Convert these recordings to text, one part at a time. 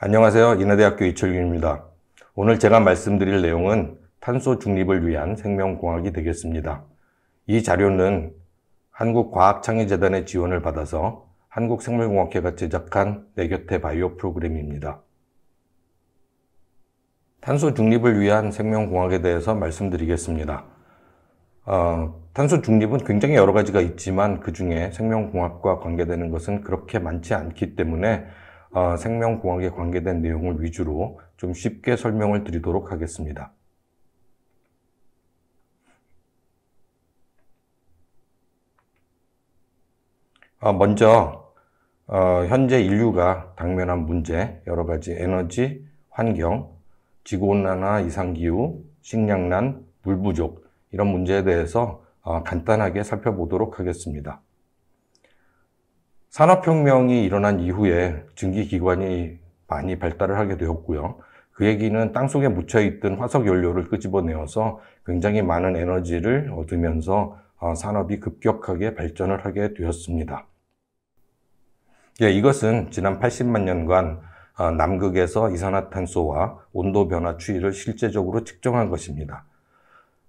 안녕하세요. 인하대학교 이철균입니다. 오늘 제가 말씀드릴 내용은 탄소 중립을 위한 생명공학이 되겠습니다. 이 자료는 한국과학창의재단의 지원을 받아서 한국생물공학회가 제작한 내 곁에 바이오 프로그램입니다. 탄소 중립을 위한 생명공학에 대해서 말씀드리겠습니다. 어, 탄소 중립은 굉장히 여러 가지가 있지만 그 중에 생명공학과 관계되는 것은 그렇게 많지 않기 때문에 아, 생명공학에 관계된 내용을 위주로 좀 쉽게 설명을 드리도록 하겠습니다. 아, 먼저 어, 현재 인류가 당면한 문제, 여러 가지 에너지, 환경, 지구온난화, 이상기후, 식량난, 물부족 이런 문제에 대해서 아, 간단하게 살펴보도록 하겠습니다. 산업혁명이 일어난 이후에 증기기관이 많이 발달을 하게 되었고요. 그 얘기는 땅속에 묻혀있던 화석연료를 끄집어내어서 굉장히 많은 에너지를 얻으면서 어, 산업이 급격하게 발전을 하게 되었습니다. 예, 이것은 지난 80만 년간 어, 남극에서 이산화탄소와 온도 변화 추이를 실제적으로 측정한 것입니다.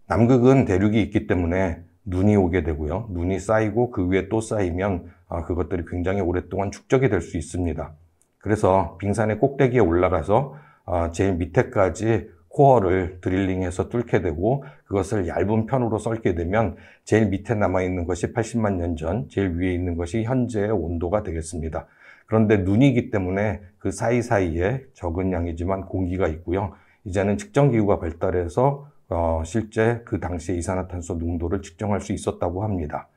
남극은 대륙이 있기 때문에 눈이 오게 되고요. 눈이 쌓이고 그 위에 또 쌓이면 아, 그것들이 굉장히 오랫동안 축적이 될 수 있습니다. 그래서 빙산의 꼭대기에 올라가서 아, 제일 밑에까지 코어를 드릴링해서 뚫게 되고 그것을 얇은 편으로 썰게 되면 제일 밑에 남아있는 것이 80만 년 전, 제일 위에 있는 것이 현재의 온도가 되겠습니다. 그런데 눈이기 때문에 그 사이사이에 적은 양이지만 공기가 있고요. 이제는 측정기구가 발달해서 어, 실제 그 당시에 이산화탄소 농도를 측정할 수 있었다고 합니다.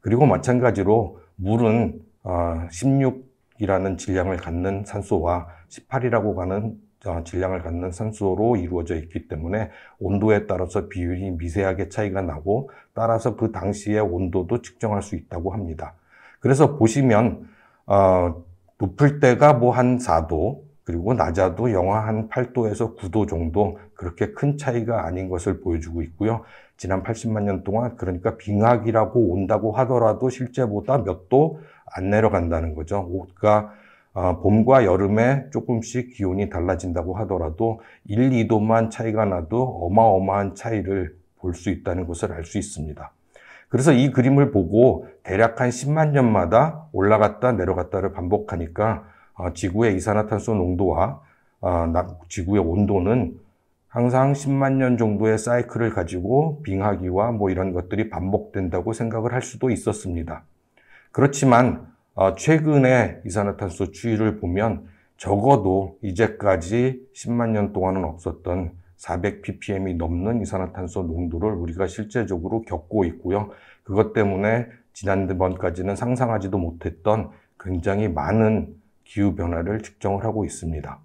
그리고 마찬가지로 물은 어, 16이라는 질량을 갖는 산소와 18이라고 가는 어, 질량을 갖는 산소로 이루어져 있기 때문에 온도에 따라서 비율이 미세하게 차이가 나고 따라서 그 당시의 온도도 측정할 수 있다고 합니다. 그래서 보시면 어, 높을 때가 뭐 한 4도, 그리고 낮아도 영하 한 8도에서 9도 정도 그렇게 큰 차이가 아닌 것을 보여주고 있고요. 지난 80만 년 동안 그러니까 빙하기라고 온다고 하더라도 실제보다 몇 도 안 내려간다는 거죠. 그러니까 어, 봄과 여름에 조금씩 기온이 달라진다고 하더라도 1, 2도만 차이가 나도 어마어마한 차이를 볼 수 있다는 것을 알 수 있습니다. 그래서 이 그림을 보고 대략 한 10만 년마다 올라갔다 내려갔다를 반복하니까 어, 지구의 이산화탄소 농도와 어, 지구의 온도는 항상 10만 년 정도의 사이클을 가지고 빙하기와 뭐 이런 것들이 반복된다고 생각을 할 수도 있었습니다. 그렇지만 어, 최근의 이산화탄소 추이를 보면 적어도 이제까지 10만 년 동안은 없었던 400ppm이 넘는 이산화탄소 농도를 우리가 실제적으로 겪고 있고요. 그것 때문에 지난번까지는 상상하지도 못했던 굉장히 많은 기후 변화를 측정을 하고 있습니다.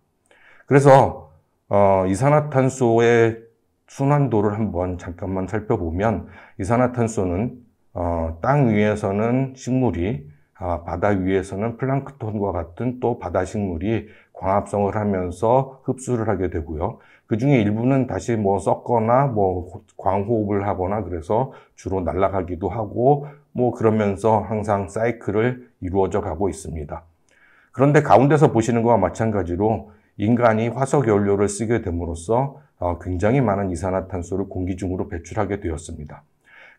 그래서 어, 이산화탄소의 순환도를 한번 잠깐만 살펴보면 이산화탄소는 어, 땅 위에서는 식물이 아, 바다 위에서는 플랑크톤과 같은 또 바다 식물이 광합성을 하면서 흡수를 하게 되고요. 그 중에 일부는 다시 뭐 썩거나 뭐 광호흡을 하거나 그래서 주로 날아가기도 하고 뭐 그러면서 항상 사이클을 이루어져 가고 있습니다. 그런데 가운데서 보시는 것과 마찬가지로 인간이 화석 연료를 쓰게 됨으로써 어, 굉장히 많은 이산화탄소를 공기 중으로 배출하게 되었습니다.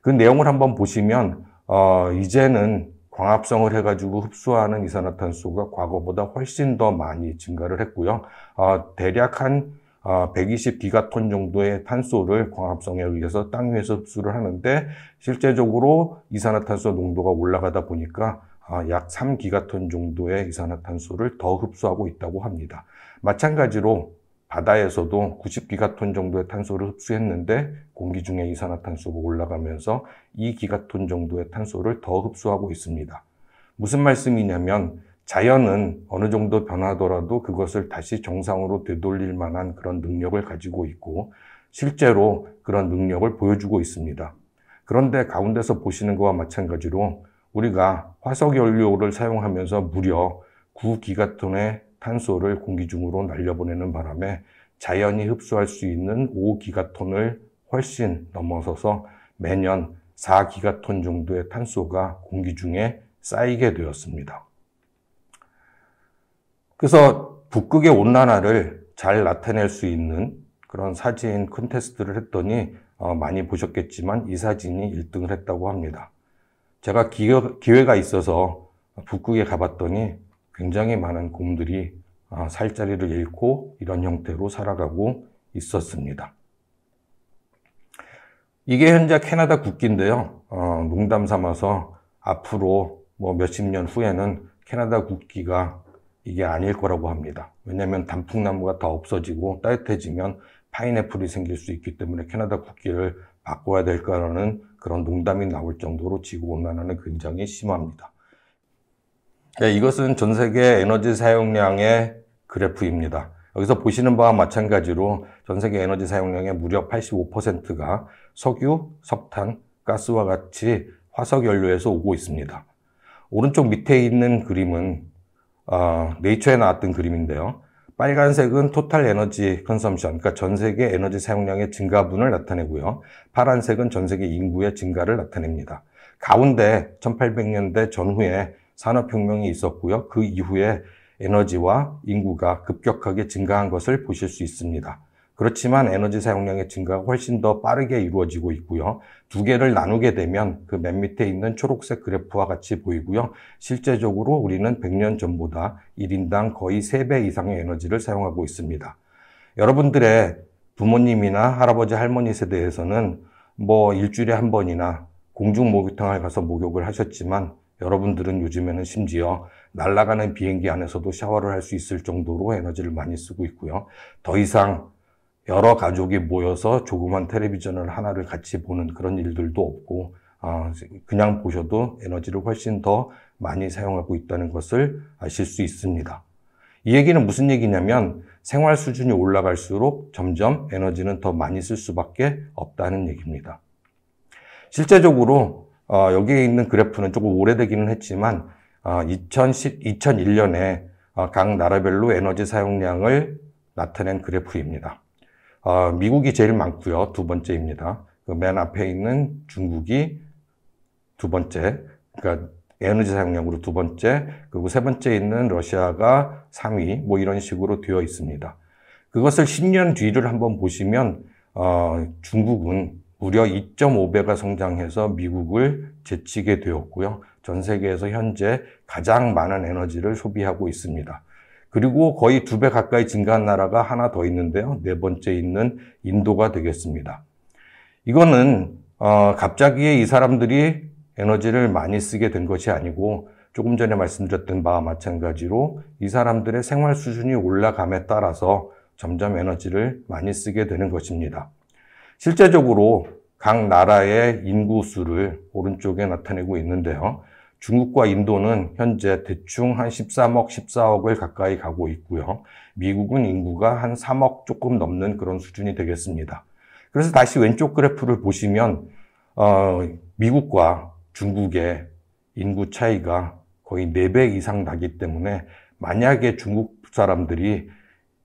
그 내용을 한번 보시면 어, 이제는 광합성을 해가지고 흡수하는 이산화탄소가 과거보다 훨씬 더 많이 증가를 했고요. 어, 대략 한 어, 120기가톤 정도의 탄소를 광합성에 의해서 땅 위에서 흡수를 하는데 실제적으로 이산화탄소 농도가 올라가다 보니까 어, 약 3기가톤 정도의 이산화탄소를 더 흡수하고 있다고 합니다. 마찬가지로 바다에서도 90기가톤 정도의 탄소를 흡수했는데 공기 중에 이산화탄소가 올라가면서 2기가톤 정도의 탄소를 더 흡수하고 있습니다. 무슨 말씀이냐면 자연은 어느 정도 변하더라도 그것을 다시 정상으로 되돌릴 만한 그런 능력을 가지고 있고 실제로 그런 능력을 보여주고 있습니다. 그런데 가운데서 보시는 것과 마찬가지로 우리가 화석 연료를 사용하면서 무려 9기가톤의 탄소를 공기 중으로 날려보내는 바람에 자연이 흡수할 수 있는 5기가톤을 훨씬 넘어서서 매년 4기가톤 정도의 탄소가 공기 중에 쌓이게 되었습니다. 그래서 북극의 온난화를 잘 나타낼 수 있는 그런 사진 콘테스트를 했더니 어, 많이 보셨겠지만 이 사진이 1등을 했다고 합니다. 제가 기회, 가 있어서 북극에 가봤더니 굉장히 많은 곰들이 아, 살 자리를 잃고 이런 형태로 살아가고 있었습니다. 이게 현재 캐나다 국기인데요. 어, 농담 삼아서 앞으로 뭐 몇십 년 후에는 캐나다 국기가 이게 아닐 거라고 합니다. 왜냐하면 단풍나무가 다 없어지고 따뜻해지면 파인애플이 생길 수 있기 때문에 캐나다 국기를 바꿔야 될 거라는 그런 농담이 나올 정도로 지구온난화는 굉장히 심합니다. 네, 이것은 전 세계 에너지 사용량의 그래프입니다. 여기서 보시는 바와 마찬가지로 전 세계 에너지 사용량의 무려 85%가 석유, 석탄, 가스와 같이 화석연료에서 오고 있습니다. 오른쪽 밑에 있는 그림은 어, 네이처에 나왔던 그림인데요. 빨간색은 토탈 에너지 컨섬션, 그러니까 전 세계 에너지 사용량의 증가분을 나타내고요. 파란색은 전 세계 인구의 증가를 나타냅니다. 가운데 1800년대 전후에 산업혁명이 있었고요. 그 이후에 에너지와 인구가 급격하게 증가한 것을 보실 수 있습니다. 그렇지만 에너지 사용량의 증가가 훨씬 더 빠르게 이루어지고 있고요. 두 개를 나누게 되면 그 맨 밑에 있는 초록색 그래프와 같이 보이고요. 실제적으로 우리는 100년 전보다 1인당 거의 3배 이상의 에너지를 사용하고 있습니다. 여러분들의 부모님이나 할아버지 할머니 세대에서는 뭐 일주일에 한 번이나 공중 목욕탕을 가서 목욕을 하셨지만 여러분들은 요즘에는 심지어 날아가는 비행기 안에서도 샤워를 할 수 있을 정도로 에너지를 많이 쓰고 있고요. 더 이상 여러 가족이 모여서 조그만 텔레비전을 하나를 같이 보는 그런 일들도 없고 아, 그냥 보셔도 에너지를 훨씬 더 많이 사용하고 있다는 것을 아실 수 있습니다. 이 얘기는 무슨 얘기냐면 생활 수준이 올라갈수록 점점 에너지는 더 많이 쓸 수밖에 없다는 얘기입니다. 실제적으로 어, 여기에 있는 그래프는 조금 오래되기는 했지만 어, 2010, 2001년에 어, 각 나라별로 에너지 사용량을 나타낸 그래프입니다. 어, 미국이 제일 많고요. 두 번째입니다. 그 맨 앞에 있는 중국이 두 번째, 그러니까 에너지 사용량으로 두 번째, 그리고 세 번째 있는 러시아가 3위, 뭐 이런 식으로 되어 있습니다. 그것을 10년 뒤를 한번 보시면 어, 중국은 무려 2.5배가 성장해서 미국을 제치게 되었고요. 전 세계에서 현재 가장 많은 에너지를 소비하고 있습니다. 그리고 거의 두 배 가까이 증가한 나라가 하나 더 있는데요. 네 번째 있는 인도가 되겠습니다. 이거는 어, 갑자기 이 사람들이 에너지를 많이 쓰게 된 것이 아니고 조금 전에 말씀드렸던 바와 마찬가지로 이 사람들의 생활 수준이 올라감에 따라서 점점 에너지를 많이 쓰게 되는 것입니다. 실제적으로 각 나라의 인구수를 오른쪽에 나타내고 있는데요. 중국과 인도는 현재 대충 한 13억, 14억을 가까이 가고 있고요. 미국은 인구가 한 3억 조금 넘는 그런 수준이 되겠습니다. 그래서 다시 왼쪽 그래프를 보시면 어, 미국과 중국의 인구 차이가 거의 4배 이상 나기 때문에 만약에 중국 사람들이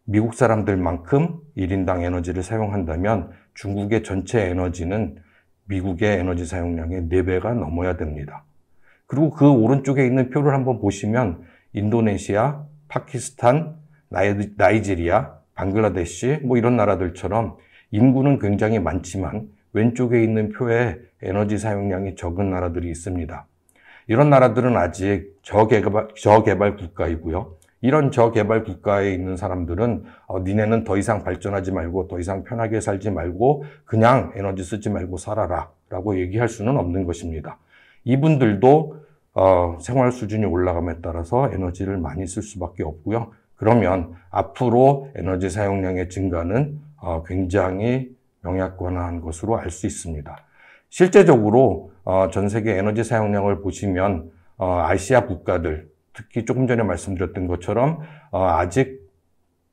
미국 사람들만큼 1인당 에너지를 사용한다면 중국의 전체 에너지는 미국의 에너지 사용량의 4배가 넘어야 됩니다. 그리고 그 오른쪽에 있는 표를 한번 보시면 인도네시아, 파키스탄, 나이지리아, 방글라데시 뭐 이런 나라들처럼 인구는 굉장히 많지만 왼쪽에 있는 표에 에너지 사용량이 적은 나라들이 있습니다. 이런 나라들은 아직 저개발, 저개발 국가이고요. 이런 저개발 국가에 있는 사람들은 어, 니네는 더 이상 발전하지 말고 더 이상 편하게 살지 말고 그냥 에너지 쓰지 말고 살아라 라고 얘기할 수는 없는 것입니다. 이분들도 어, 생활 수준이 올라감에 따라서 에너지를 많이 쓸 수밖에 없고요. 그러면 앞으로 에너지 사용량의 증가는 어, 굉장히 명약관한 것으로 알 수 있습니다. 실제적으로 어, 전 세계 에너지 사용량을 보시면 어, 아시아 국가들 특히 조금 전에 말씀드렸던 것처럼 어, 아직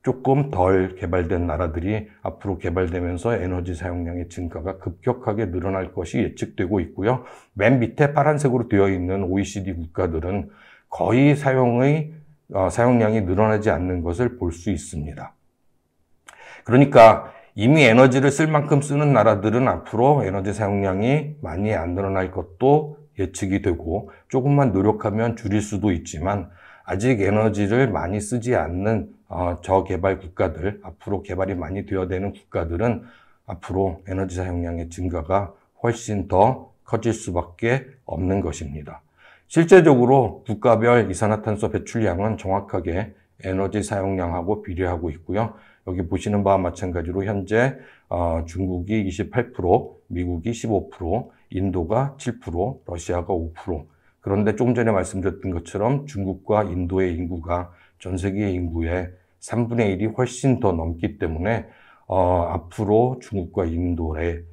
조금 덜 개발된 나라들이 앞으로 개발되면서 에너지 사용량의 증가가 급격하게 늘어날 것이 예측되고 있고요. 맨 밑에 파란색으로 되어 있는 OECD 국가들은 거의 사용의 어, 사용량이 늘어나지 않는 것을 볼 수 있습니다. 그러니까 이미 에너지를 쓸 만큼 쓰는 나라들은 앞으로 에너지 사용량이 많이 안 늘어날 것도 예측이 되고 조금만 노력하면 줄일 수도 있지만 아직 에너지를 많이 쓰지 않는 어, 저개발 국가들, 앞으로 개발이 많이 되어야 되는 국가들은 앞으로 에너지 사용량의 증가가 훨씬 더 커질 수밖에 없는 것입니다. 실제적으로 국가별 이산화탄소 배출량은 정확하게 에너지 사용량하고 비례하고 있고요. 여기 보시는 바와 마찬가지로 현재 어, 중국이 28%, 미국이 15%, 인도가 7%, 러시아가 5%. 그런데 조금 음. 전에 말씀드렸던 것처럼 중국과 인도의 인구가 전세계 인구의 3분의 1이 훨씬 더 넘기 때문에 어, 앞으로 중국과 인도의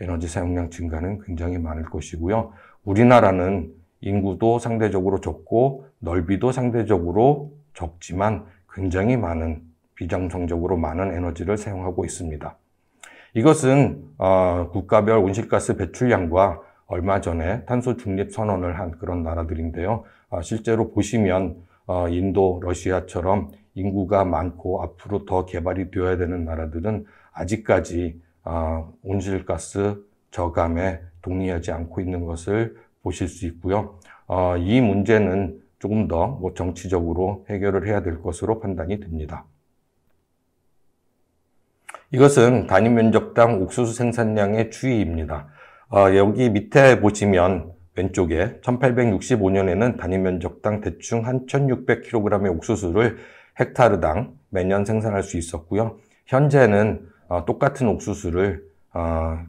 에너지 사용량 증가는 굉장히 많을 것이고요. 우리나라는 인구도 상대적으로 적고 넓이도 상대적으로 적지만 굉장히 많은 비정상적으로 많은 에너지를 사용하고 있습니다. 이것은 어, 국가별 온실가스 배출량과 얼마 전에 탄소 중립 선언을 한 그런 나라들인데요. 어, 실제로 보시면 어, 인도, 러시아처럼 인구가 많고 앞으로 더 개발이 되어야 되는 나라들은 아직까지 어, 온실가스 저감에 동의하지 않고 있는 것을 보실 수 있고요. 어, 이 문제는 조금 더뭐 정치적으로 해결을 해야 될 것으로 판단이 됩니다. 이것은 단위 면적당 옥수수 생산량의 추이입니다. 어, 여기 밑에 보시면 왼쪽에 1865년에는 단위 면적당 대충 한 1600kg의 옥수수를 헥타르당 매년 생산할 수 있었고요. 현재는 어, 똑같은 옥수수를 어,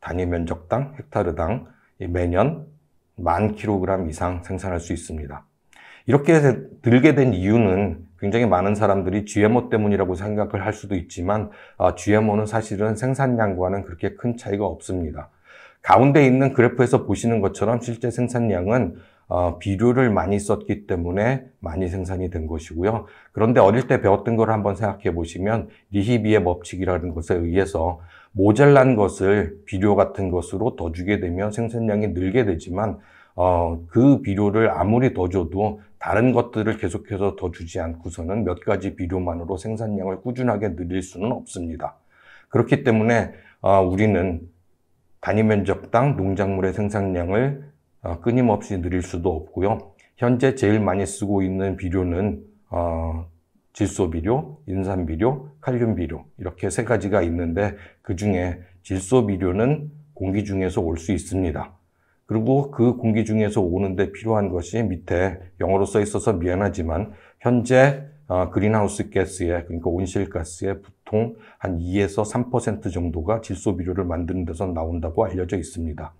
단위 면적당 헥타르당 매년 만 킬로그램 이상 생산할 수 있습니다. 이렇게 들게된 이유는 굉장히 많은 사람들이 GMO 때문이라고 생각을 할 수도 있지만 GMO는 아, 사실은 생산량과는 그렇게 큰 차이가 없습니다. 가운데 있는 그래프에서 보시는 것처럼 실제 생산량은 어, 비료를 많이 썼기 때문에 많이 생산이 된 것이고요. 그런데 어릴 때 배웠던 걸 한번 생각해 보시면 리히비의 법칙이라는 것에 의해서 모자란 것을 비료 같은 것으로 더 주게 되면 생산량이 늘게 되지만 어, 그 비료를 아무리 더 줘도 다른 것들을 계속해서 더 주지 않고서는 몇 가지 비료만으로 생산량을 꾸준하게 늘릴 수는 없습니다. 그렇기 때문에 아, 우리는 단위 면적당 농작물의 생산량을 아, 끊임없이 늘릴 수도 없고요. 현재 제일 많이 쓰고 있는 비료는 아, 질소 비료, 인산 비료, 칼륨 비료 이렇게 세 가지가 있는데 그 중에 질소 비료는 공기 중에서 올 수 있습니다. 그리고 그 공기 중에서 오는데 필요한 것이 밑에 영어로 써 있어서 미안하지만 현재 어, 그린하우스 가스에 그러니까 온실가스에 보통 한 2에서 3% 정도가 질소 비료를 만드는 데서 나온다고 알려져 있습니다.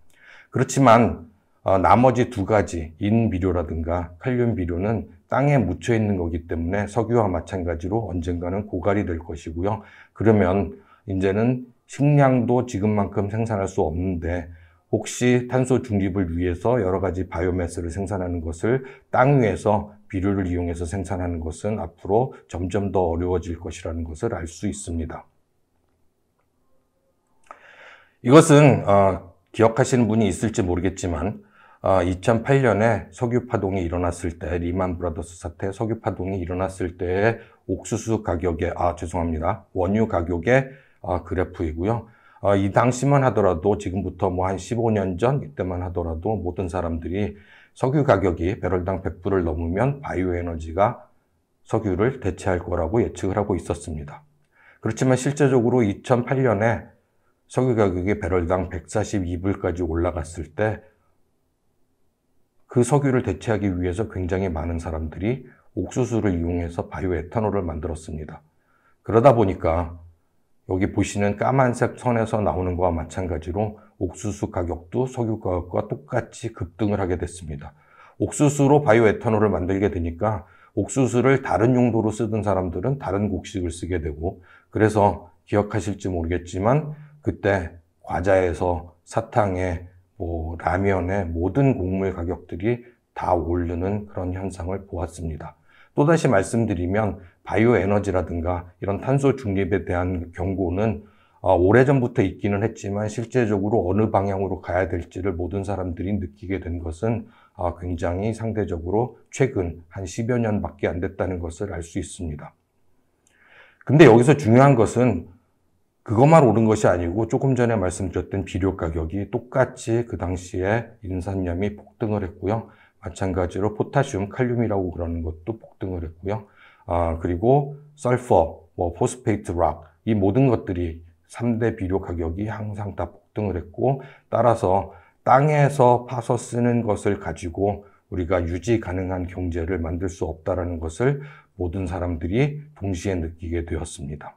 그렇지만 어, 나머지 두 가지 인 비료라든가 칼륨 비료는 땅에 묻혀 있는 거기 때문에 석유와 마찬가지로 언젠가는 고갈이 될 것이고요. 그러면 이제는 식량도 지금만큼 생산할 수 없는데 혹시 탄소 중립을 위해서 여러 가지 바이오매스를 생산하는 것을 땅 위에서 비료를 이용해서 생산하는 것은 앞으로 점점 더 어려워질 것이라는 것을 알 수 있습니다. 이것은 어, 기억하시는 분이 있을지 모르겠지만 어, 2008년에 석유 파동이 일어났을 때 리만 브라더스 사태 석유 파동이 일어났을 때의 옥수수 가격의 아 죄송합니다 원유 가격의 아, 그래프이고요. 어, 이 당시만 하더라도 지금부터 뭐 한 15년 전 이때만 하더라도 모든 사람들이 석유 가격이 배럴당 100불을 넘으면 바이오 에너지가 석유를 대체할 거라고 예측을 하고 있었습니다. 그렇지만 실제적으로 2008년에 석유 가격이 배럴당 142불까지 올라갔을 때 그 석유를 대체하기 위해서 굉장히 많은 사람들이 옥수수를 이용해서 바이오 에탄올을 만들었습니다. 그러다 보니까 여기 보시는 까만색 선에서 나오는 것과 마찬가지로 옥수수 가격도 석유 가격과 똑같이 급등을 하게 됐습니다. 옥수수로 바이오 에탄올을 만들게 되니까 옥수수를 다른 용도로 쓰던 사람들은 다른 곡식을 쓰게 되고 그래서 기억하실지 모르겠지만 그때 과자에서 사탕에 뭐 라면에 모든 곡물 가격들이 다 오르는 그런 현상을 보았습니다. 또다시 말씀드리면 바이오 에너지라든가 이런 탄소 중립에 대한 경고는 어, 오래전부터 있기는 했지만 실제적으로 어느 방향으로 가야 될지를 모든 사람들이 느끼게 된 것은 어, 굉장히 상대적으로 최근 한1 0여 년밖에 안 됐다는 것을 알 수 있습니다. 근데 여기서 중요한 것은 그것만 오른 것이 아니고 조금 전에 말씀드렸던 비료 가격이 똑같이 그 당시에 인산염이 폭등을 했고요. 마찬가지로 포타슘, 칼륨이라고 그러는 것도 폭등을 했고요. 아, 그리고 설퍼, 뭐 포스페이트 락, 이 모든 것들이 3대 비료 가격이 항상 다 폭등을 했고 따라서 땅에서 파서 쓰는 것을 가지고 우리가 유지 가능한 경제를 만들 수없다라 것을 모든 사람들이 동시에 느끼게 되었습니다.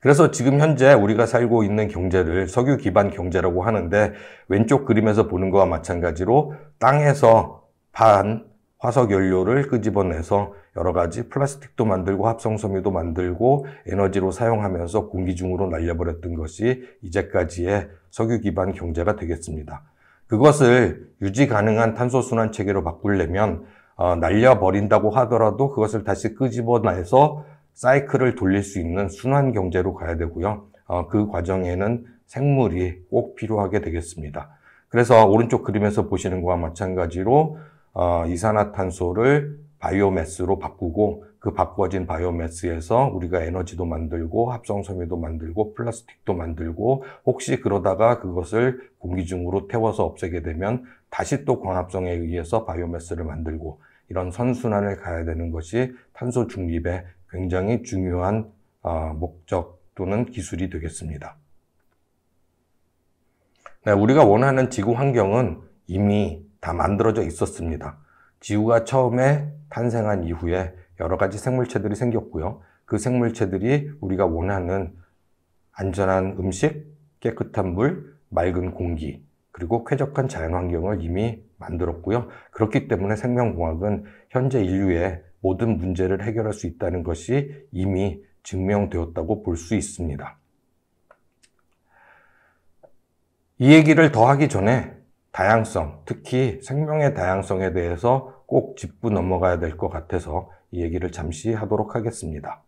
그래서 지금 현재 우리가 살고 있는 경제를 석유 기반 경제라고 하는데 왼쪽 그림에서 보는 것과 마찬가지로 땅에서 반 화석 연료를 끄집어내서 여러 가지 플라스틱도 만들고 합성섬유도 만들고 에너지로 사용하면서 공기 중으로 날려버렸던 것이 이제까지의 석유 기반 경제가 되겠습니다. 그것을 유지 가능한 탄소 순환 체계로 바꾸려면 어, 날려버린다고 하더라도 그것을 다시 끄집어내서 사이클을 돌릴 수 있는 순환 경제로 가야 되고요. 어, 그 과정에는 생물이 꼭 필요하게 되겠습니다. 그래서 오른쪽 그림에서 보시는 것과 마찬가지로 어, 이산화탄소를 바이오매스로 바꾸고 그 바꿔진 바이오매스에서 우리가 에너지도 만들고 합성섬유도 만들고 플라스틱도 만들고 혹시 그러다가 그것을 공기 중으로 태워서 없애게 되면 다시 또 광합성에 의해서 바이오매스를 만들고 이런 선순환을 가야 되는 것이 탄소 중립의 굉장히 중요한 아, 목적 또는 기술이 되겠습니다. 네, 우리가 원하는 지구 환경은 이미 다 만들어져 있었습니다. 지구가 처음에 탄생한 이후에 여러 가지 생물체들이 생겼고요. 그 생물체들이 우리가 원하는 안전한 음식, 깨끗한 물, 맑은 공기, 그리고 쾌적한 자연 환경을 이미 만들었고요. 그렇기 때문에 생명공학은 현재 인류의 모든 문제를 해결할 수 있다는 것이 이미 증명되었다고 볼 수 있습니다. 이 얘기를 더 하기 전에 다양성, 특히 생명의 다양성에 대해서 꼭 짚고 넘어가야 될 것 같아서 이 얘기를 잠시 하도록 하겠습니다.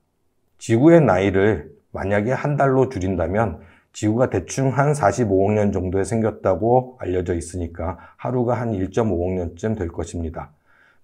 지구의 나이를 만약에 한 달로 줄인다면 지구가 대충 한 45억 년 정도에 생겼다고 알려져 있으니까 하루가 한 1.5억 년쯤 될 것입니다.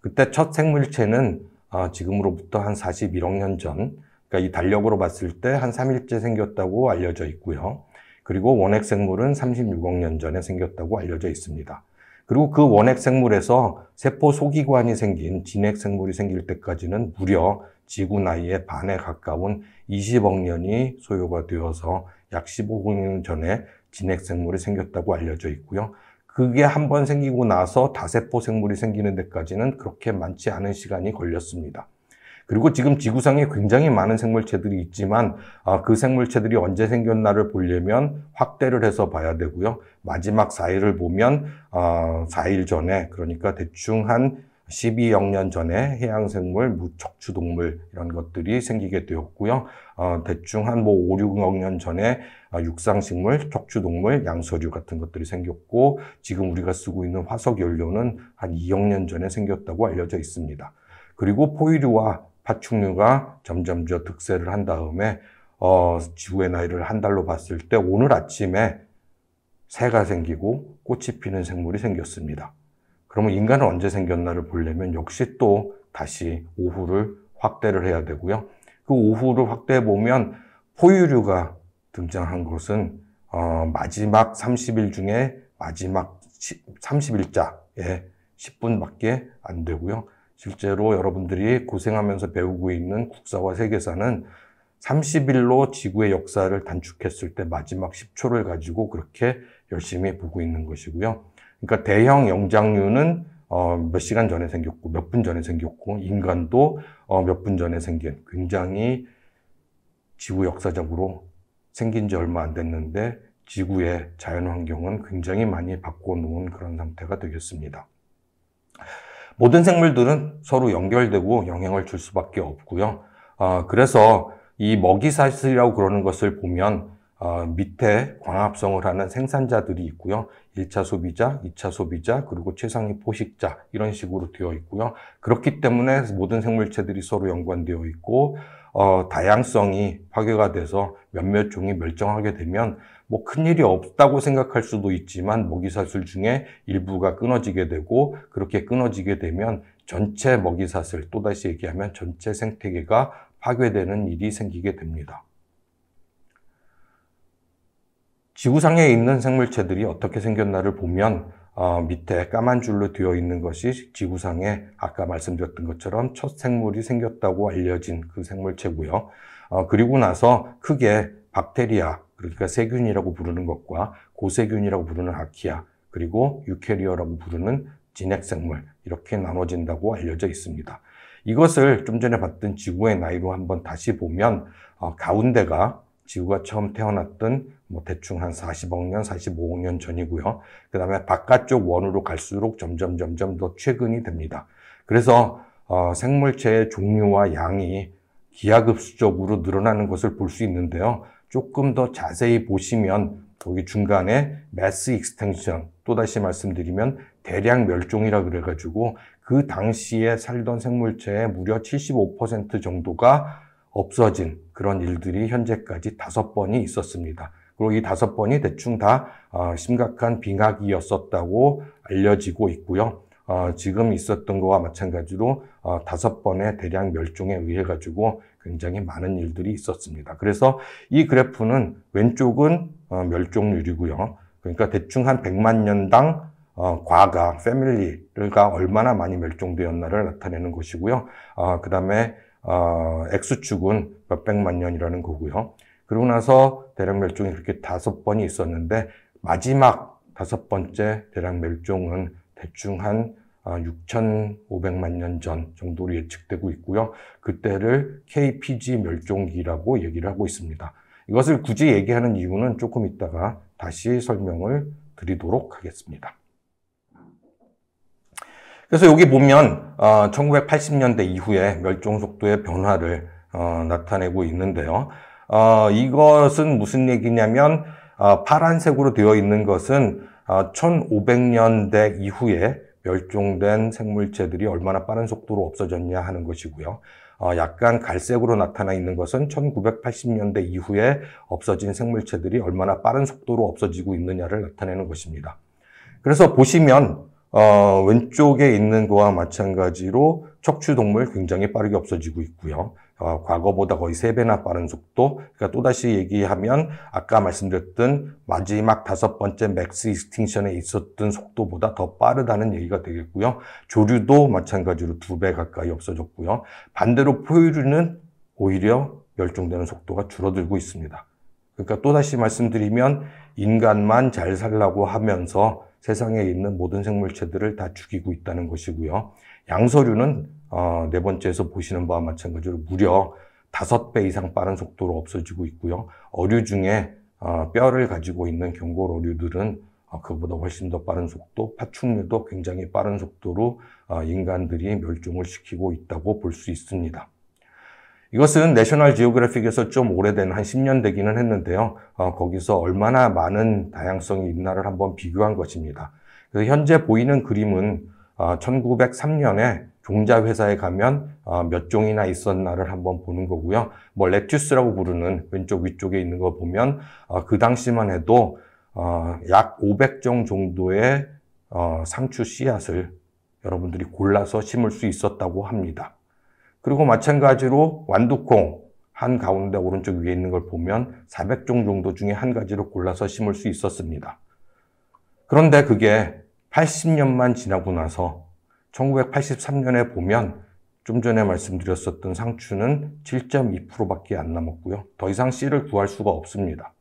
그때 첫 생물체는 아, 지금으로부터 한 41억 년 전, 그러니까 이 달력으로 봤을 때 한 3일째 생겼다고 알려져 있고요. 그리고 원핵 생물은 36억 년 전에 생겼다고 알려져 있습니다. 그리고 그 원핵 생물에서 세포 소기관이 생긴 진핵 생물이 생길 때까지는 무려 지구 나이의 반에 가까운 20억 년이 소요가 되어서 약 15억 년 전에 진핵 생물이 생겼다고 알려져 있고요. 그게 한 번 생기고 나서 다세포 생물이 생기는 데까지는 그렇게 많지 않은 시간이 걸렸습니다. 그리고 지금 지구상에 굉장히 많은 생물체들이 있지만 아, 그 생물체들이 언제 생겼나를 보려면 확대를 해서 봐야 되고요. 마지막 4일을 보면 4일 아, 전에 그러니까 대충 한 12억 년 전에 해양생물, 무척추 동물 이런 것들이 생기게 되었고요. 어, 대충 한 뭐 5, 6억 년 전에 아, 육상식물, 척추 동물, 양서류 같은 것들이 생겼고 지금 우리가 쓰고 있는 화석 연료는 한 2억 년 전에 생겼다고 알려져 있습니다. 그리고 포유류와 파충류가 점점 저 득세를 한 다음에 어, 지구의 나이를 한 달로 봤을 때 오늘 아침에 새가 생기고 꽃이 피는 생물이 생겼습니다. 그러면 인간은 언제 생겼나를 보려면 역시 또 다시 오후를 확대를 해야 되고요. 그 오후를 확대해 보면 포유류가 등장한 것은 어, 마지막 30일 중에 마지막 30일자에 10분밖에 안 되고요. 실제로 여러분들이 고생하면서 배우고 있는 국사와 세계사는 30일로 지구의 역사를 단축했을 때 마지막 10초를 가지고 그렇게 열심히 보고 있는 것이고요. 그러니까 대형 영장류는 어, 몇 시간 전에 생겼고, 몇 분 전에 생겼고, 인간도 어, 몇 분 전에 생긴 굉장히 지구 역사적으로 생긴 지 얼마 안 됐는데 지구의 자연 환경은 굉장히 많이 바꿔놓은 그런 상태가 되겠습니다. 모든 생물들은 서로 연결되고 영향을 줄 수밖에 없고요. 어, 그래서 이 먹이 사슬이라고 그러는 것을 보면 어, 밑에 광합성을 하는 생산자들이 있고요. 1차 소비자, 2차 소비자, 그리고 최상위 포식자 이런 식으로 되어 있고요. 그렇기 때문에 모든 생물체들이 서로 연관되어 있고 어, 다양성이 파괴가 돼서 몇몇 종이 멸종하게 되면 뭐 큰일이 없다고 생각할 수도 있지만 먹이사슬 중에 일부가 끊어지게 되고 그렇게 끊어지게 되면 전체 먹이사슬 또다시 얘기하면 전체 생태계가 파괴되는 일이 생기게 됩니다. 지구상에 있는 생물체들이 어떻게 생겼나를 보면 어, 밑에 까만 줄로 되어 있는 것이 지구상에 아까 말씀드렸던 것처럼 첫 생물이 생겼다고 알려진 그 생물체고요. 어, 그리고 나서 크게 박테리아, 그러니까 세균이라고 부르는 것과 고세균이라고 부르는 아키아, 그리고 유케리어라고 부르는 진핵생물 이렇게 나눠진다고 알려져 있습니다. 이것을 좀 전에 봤던 지구의 나이로 한번 다시 보면 어, 가운데가 지구가 처음 태어났던 뭐 대충 한 40억 년, 45억 년 전이고요. 그 다음에 바깥쪽 원으로 갈수록 점점 점점 더 최근이 됩니다. 그래서 어, 생물체의 종류와 양이 기하급수적으로 늘어나는 것을 볼 수 있는데요. 조금 더 자세히 보시면 거기 중간에 매스 익스텐션, 또다시 말씀드리면 대량 멸종이라 그래가지고 그 당시에 살던 생물체의 무려 75% 정도가 없어진 그런 일들이 현재까지 다섯 번이 있었습니다. 그리고 이 다섯 번이 대충 다 아, 심각한 빙하기였었다고 알려지고 있고요. 아, 지금 있었던 거와 마찬가지로 아, 다섯 번의 대량 멸종에 의해 가지고 굉장히 많은 일들이 있었습니다. 그래서 이 그래프는 왼쪽은 어, 멸종률이고요. 그러니까 대충 한 100만 년당 어, 과가, 패밀리가 얼마나 많이 멸종되었나를 나타내는 것이고요. 그 다음에 어, 아, X축은 몇백만 년이라는 거고요. 그러고 나서 대량 멸종이 그렇게 다섯 번이 있었는데 마지막 다섯 번째 대량 멸종은 대충 한 6,500만 아, 년전 정도로 예측되고 있고요. 그때를 KPG 멸종기라고 얘기를 하고 있습니다. 이것을 굳이 얘기하는 이유는 조금 있다가 다시 설명을 드리도록 하겠습니다. 그래서 여기 보면 어, 1980년대 이후에 멸종 속도의 변화를 어, 나타내고 있는데요. 어, 이것은 무슨 얘기냐면 어, 파란색으로 되어 있는 것은 어, 1500년대 이후에 멸종된 생물체들이 얼마나 빠른 속도로 없어졌냐 하는 것이고요. 어, 약간 갈색으로 나타나 있는 것은 1980년대 이후에 없어진 생물체들이 얼마나 빠른 속도로 없어지고 있느냐를 나타내는 것입니다. 그래서 보시면 어, 왼쪽에 있는 거와 마찬가지로 척추동물 굉장히 빠르게 없어지고 있고요. 어, 과거보다 거의 3배나 빠른 속도. 그러니까 또다시 얘기하면 아까 말씀드렸던 마지막 다섯 번째 맥스 이스팅션에 있었던 속도보다 더 빠르다는 얘기가 되겠고요. 조류도 마찬가지로 두 배 가까이 없어졌고요. 반대로 포유류는 오히려 멸종되는 속도가 줄어들고 있습니다. 그러니까 또다시 말씀드리면 인간만 잘 살라고 하면서 세상에 있는 모든 생물체들을 다 죽이고 있다는 것이고요. 양서류는 어, 네 번째에서 보시는 바와 마찬가지로 무려 다섯 배 이상 빠른 속도로 없어지고 있고요. 어류 중에 어, 뼈를 가지고 있는 경골어류들은 어, 그보다 훨씬 더 빠른 속도, 파충류도 굉장히 빠른 속도로 어, 인간들이 멸종을 시키고 있다고 볼 수 있습니다. 이것은 내셔널 지오그래픽에서 좀 오래된 한 10년 되기는 했는데요. 어, 거기서 얼마나 많은 다양성이 있나를 한번 비교한 것입니다. 그래서 현재 보이는 그림은 어, 1903년에 종자회사에 가면 어, 몇 종이나 있었나를 한번 보는 거고요. 뭐 렙튜스라고 부르는 왼쪽 위쪽에 있는 거 보면 어, 그 당시만 해도 어, 약 500종 정도의 어, 상추 씨앗을 여러분들이 골라서 심을 수 있었다고 합니다. 그리고 마찬가지로 완두콩 한 가운데 오른쪽 위에 있는 걸 보면 400종 정도 중에 한 가지로 골라서 심을 수 있었습니다. 그런데 그게 80년만 지나고 나서 1983년에 보면 좀 전에 말씀드렸었던 상추는 7.2%밖에 안 남았고요. 더 이상 씨를 구할 수가 없습니다.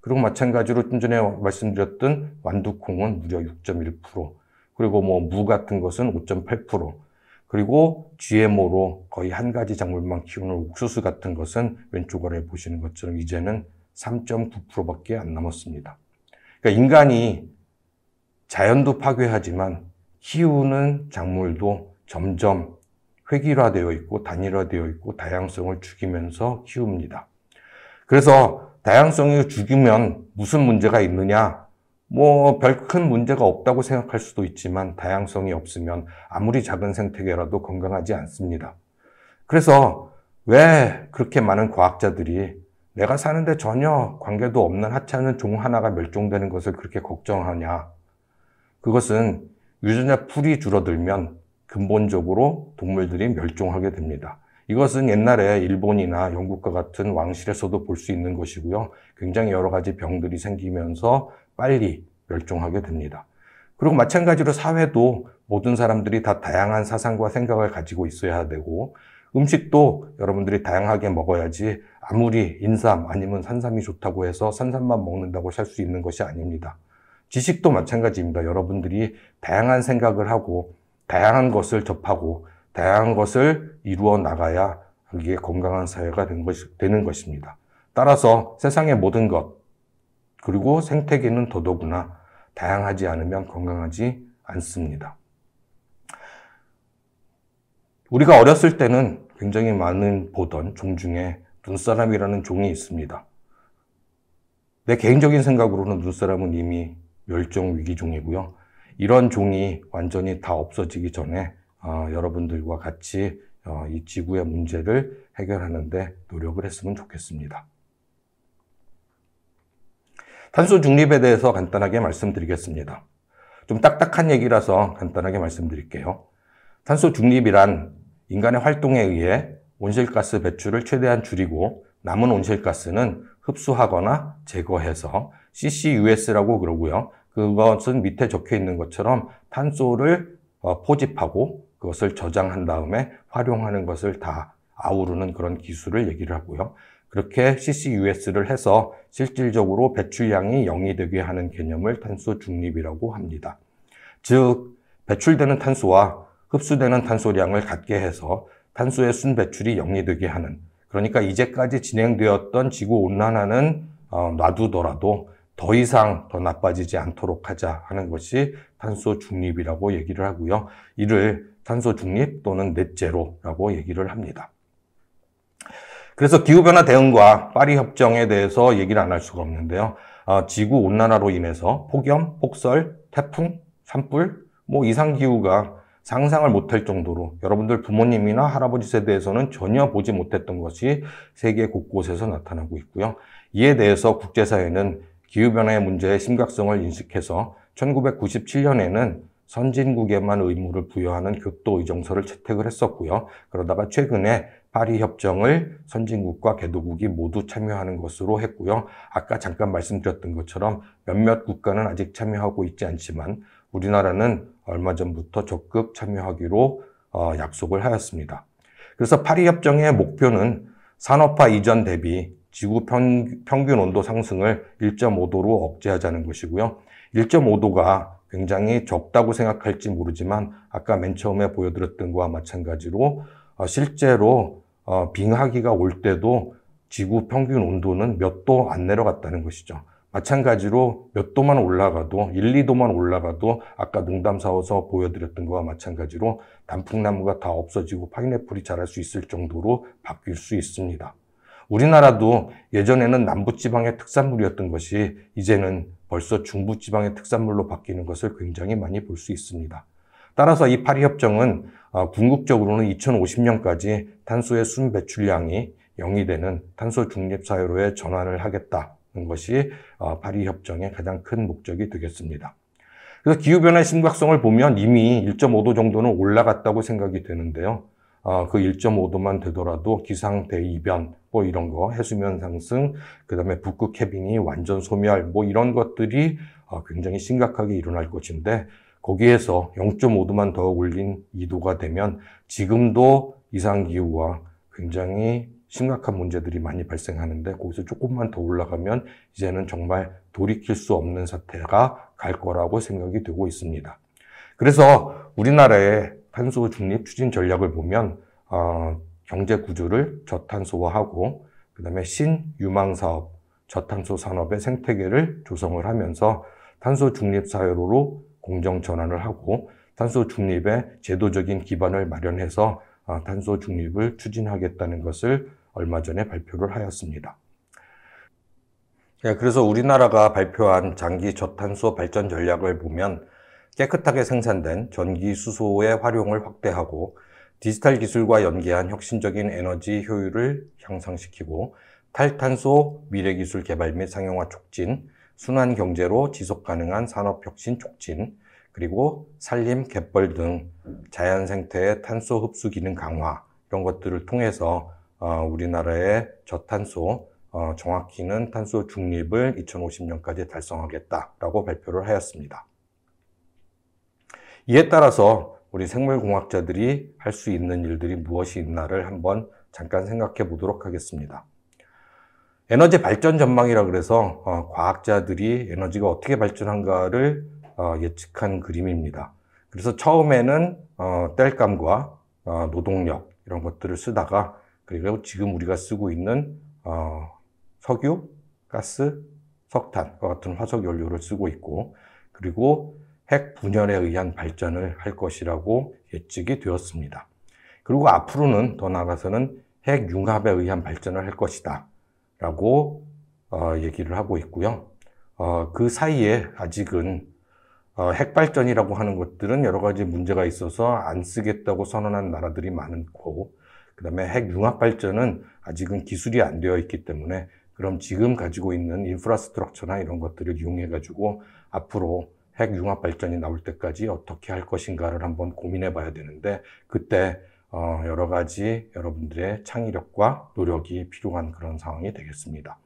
그리고 마찬가지로 좀 전에 말씀드렸던 완두콩은 무려 6.1%, 그리고 뭐 무 같은 것은 5.8%, 그리고 GMO로 거의 한 가지 작물만 키우는 옥수수 같은 것은 왼쪽 아래 보시는 것처럼 이제는 3.9%밖에 안 남았습니다. 그러니까 인간이 자연도 파괴하지만 키우는 작물도 점점 획일화되어 있고 단일화되어 있고 다양성을 죽이면서 키웁니다. 그래서 다양성을 죽이면 무슨 문제가 있느냐 뭐별큰 문제가 없다고 생각할 수도 있지만 다양성이 없으면 아무리 작은 생태계라도 건강하지 않습니다. 그래서 왜 그렇게 많은 과학자들이 내가 사는데 전혀 관계도 없는 하찮은 종 하나가 멸종되는 것을 그렇게 걱정하냐? 그것은 유전자 풀이 줄어들면 근본적으로 동물들이 멸종하게 됩니다. 이것은 옛날에 일본이나 영국과 같은 왕실에서도 볼 수 있는 것이고요. 굉장히 여러 가지 병들이 생기면서 빨리 멸종하게 됩니다. 그리고 마찬가지로 사회도 모든 사람들이 다 다양한 사상과 생각을 가지고 있어야 되고 음식도 여러분들이 다양하게 먹어야지 아무리 인삼 아니면 산삼이 좋다고 해서 산삼만 먹는다고 살 수 있는 것이 아닙니다. 지식도 마찬가지입니다. 여러분들이 다양한 생각을 하고 다양한 것을 접하고 다양한 것을 이루어 나가야 그게 건강한 사회가 되는 것입니다. 따라서 세상의 모든 것, 그리고 생태계는 도도구나. 다양하지 않으면 건강하지 않습니다. 우리가 어렸을 때는 굉장히 많은 보던 종 중에 눈사람이라는 종이 있습니다. 내 개인적인 생각으로는 눈사람은 이미 멸종 위기종이고요. 이런 종이 완전히 다 없어지기 전에 어, 여러분들과 같이 어, 이 지구의 문제를 해결하는데 노력을 했으면 좋겠습니다. 탄소 중립에 대해서 간단하게 말씀드리겠습니다. 좀 딱딱한 얘기라서 간단하게 말씀드릴게요. 탄소 중립이란 인간의 활동에 의해 온실가스 배출을 최대한 줄이고 남은 온실가스는 흡수하거나 제거해서 CCUS라고 그러고요. 그것은 밑에 적혀 있는 것처럼 탄소를 어, 포집하고 그것을 저장한 다음에 활용하는 것을 다 아우르는 그런 기술을 얘기를 하고요. 그렇게 CCUS를 해서 실질적으로 배출량이 0이 되게 하는 개념을 탄소 중립이라고 합니다. 즉, 배출되는 탄소와 흡수되는 탄소량을 같게 해서 탄소의 순배출이 0이 되게 하는 그러니까 이제까지 진행되었던 지구온난화는 어, 놔두더라도 더 이상 더 나빠지지 않도록 하자 하는 것이 탄소 중립이라고 얘기를 하고요. 이를 탄소 중립 또는 넷제로라고 얘기를 합니다. 그래서 기후변화 대응과 파리 협정에 대해서 얘기를 안 할 수가 없는데요. 아, 지구 온난화로 인해서 폭염, 폭설, 태풍, 산불, 뭐 이상 기후가 상상을 못할 정도로 여러분들 부모님이나 할아버지 세대에서는 전혀 보지 못했던 것이 세계 곳곳에서 나타나고 있고요. 이에 대해서 국제사회는 기후변화의 문제의 심각성을 인식해서 1997년에는 선진국에만 의무를 부여하는 교토의정서를 채택을 했었고요. 그러다가 최근에 파리 협정을 선진국과 개도국이 모두 참여하는 것으로 했고요. 아까 잠깐 말씀드렸던 것처럼 몇몇 국가는 아직 참여하고 있지 않지만 우리나라는 얼마 전부터 적극 참여하기로 어, 약속을 하였습니다. 그래서 파리 협정의 목표는 산업화 이전 대비 지구 평균 온도 상승을 1.5도로 억제하자는 것이고요. 1.5도가 굉장히 적다고 생각할지 모르지만 아까 맨 처음에 보여드렸던 거와 마찬가지로 어, 실제로 어, 빙하기가 올 때도 지구 평균 온도는 몇 도 안 내려갔다는 것이죠. 마찬가지로 몇 도만 올라가도 1, 2도만 올라가도 아까 농담 사워서 보여드렸던 것과 마찬가지로 단풍나무가 다 없어지고 파인애플이 자랄 수 있을 정도로 바뀔 수 있습니다. 우리나라도 예전에는 남부지방의 특산물이었던 것이 이제는 벌써 중부지방의 특산물로 바뀌는 것을 굉장히 많이 볼 수 있습니다. 따라서 이 파리 협정은 어, 궁극적으로는 2050년까지 탄소의 순 배출량이 0이 되는 탄소 중립 사회로의 전환을 하겠다는 것이 어, 파리 협정의 가장 큰 목적이 되겠습니다. 그래서 기후변화의 심각성을 보면 이미 1.5도 정도는 올라갔다고 생각이 되는데요. 어, 그 1.5도만 되더라도 기상 대이변 뭐 이런 거 해수면 상승 그다음에 북극 캐빙이 완전 소멸 뭐 이런 것들이 어, 굉장히 심각하게 일어날 것인데 거기에서 0.5도만 더 올린 2도가 되면 지금도 이상기후와 굉장히 심각한 문제들이 많이 발생하는데 거기서 조금만 더 올라가면 이제는 정말 돌이킬 수 없는 사태가 갈 거라고 생각이 되고 있습니다. 그래서 우리나라의 탄소 중립 추진 전략을 보면 어, 경제 구조를 저탄소화하고 그다음에 신유망 사업, 저탄소 산업의 생태계를 조성을 하면서 탄소 중립 사회로 공정 전환을 하고 탄소 중립의 제도적인 기반을 마련해서 아, 탄소 중립을 추진하겠다는 것을 얼마 전에 발표를 하였습니다. 예, 그래서 우리나라가 발표한 장기 저탄소 발전 전략을 보면 깨끗하게 생산된 전기 수소의 활용을 확대하고 디지털 기술과 연계한 혁신적인 에너지 효율을 향상시키고 탈탄소 미래기술 개발 및 상용화 촉진, 순환 경제로 지속 가능한 산업 혁신 촉진, 그리고 산림 갯벌 등 자연 생태의 탄소 흡수 기능 강화 이런 것들을 통해서 어, 우리나라의 저탄소 어, 정확히는 탄소 중립을 2050년까지 달성하겠다라고 발표를 하였습니다. 이에 따라서 우리 생물공학자들이 할 수 있는 일들이 무엇이 있나를 한번 잠깐 생각해 보도록 하겠습니다. 에너지 발전 전망이라 그래서 어, 과학자들이 에너지가 어떻게 발전한가를 어, 예측한 그림입니다. 그래서 처음에는 어, 뗄감과 어, 노동력 이런 것들을 쓰다가 그리고 지금 우리가 쓰고 있는 어, 석유, 가스, 석탄과 같은 화석 연료를 쓰고 있고 그리고 핵 분열에 의한 발전을 할 것이라고 예측이 되었습니다. 그리고 앞으로는 더 나아가서는 핵 융합에 의한 발전을 할 것이다. 라고 어, 얘기를 하고 있고요. 어, 그 사이에 아직은 어, 핵발전이라고 하는 것들은 여러 가지 문제가 있어서 안 쓰겠다고 선언한 나라들이 많고, 그 다음에 핵융합발전은 아직은 기술이 안 되어 있기 때문에 그럼 지금 가지고 있는 인프라스트럭처나 이런 것들을 이용해가지고 앞으로 핵융합발전이 나올 때까지 어떻게 할 것인가를 한번 고민해 봐야 되는데 그때 어, 여러 가지 여러분들의 창의력과 노력이 필요한 그런 상황이 되겠습니다.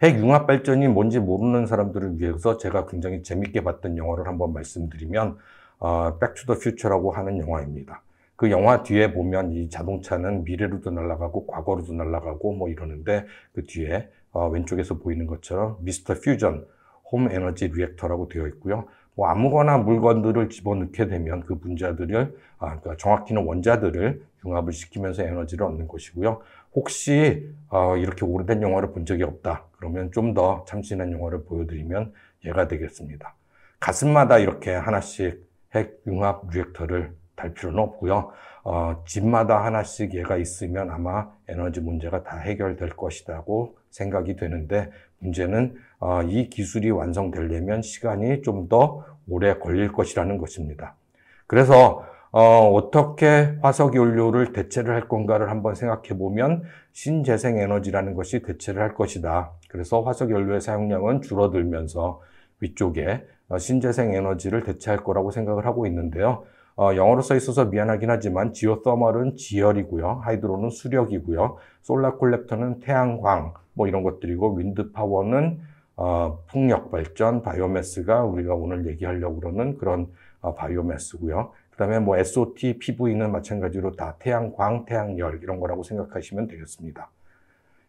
핵융합 발전이 뭔지 모르는 사람들을 위해서 제가 굉장히 재밌게 봤던 영화를 한번 말씀드리면 백투더퓨처라고 어, 하는 영화입니다. 그 영화 뒤에 보면 이 자동차는 미래로도 날아가고 과거로도 날아가고 뭐 이러는데 그 뒤에 어, 왼쪽에서 보이는 것처럼 미스터 퓨전 홈 에너지 리액터라고 되어 있고요. 뭐 아무거나 물건들을 집어넣게 되면 그 분자들을 아, 그러니까 정확히는 원자들을 융합을 시키면서 에너지를 얻는 것이고요. 혹시 어, 이렇게 오래된 영화를 본 적이 없다. 그러면 좀 더 참신한 영화를 보여드리면 얘가 되겠습니다. 가슴마다 이렇게 하나씩 핵융합 리액터를 달 필요는 없고요. 어, 집마다 하나씩 얘가 있으면 아마 에너지 문제가 다 해결될 것이라고 생각이 되는데 문제는 아, 이 기술이 완성되려면 시간이 좀 더 오래 걸릴 것이라는 것입니다. 그래서 어, 떻게 화석 연료를 대체를 할 건가를 한번 생각해 보면 신재생 에너지라는 것이 대체를 할 것이다. 그래서 화석 연료의 사용량은 줄어들면서 위쪽에 어, 신재생 에너지를 대체할 거라고 생각을 하고 있는데요. 어, 영어로 써 있어서 미안하긴 하지만 지오서멀은 지열이고요. 하이드로는 수력이고요. 솔라 콜렉터는 태양광 뭐 이런 것들이고 윈드 파워는 어, 풍력 발전, 바이오매스가 우리가 오늘 얘기하려고 그러는 그런 어, 바이오매스고요. 그다음에 뭐 SOT, PV는 마찬가지로 다 태양광, 태양열 이런 거라고 생각하시면 되겠습니다.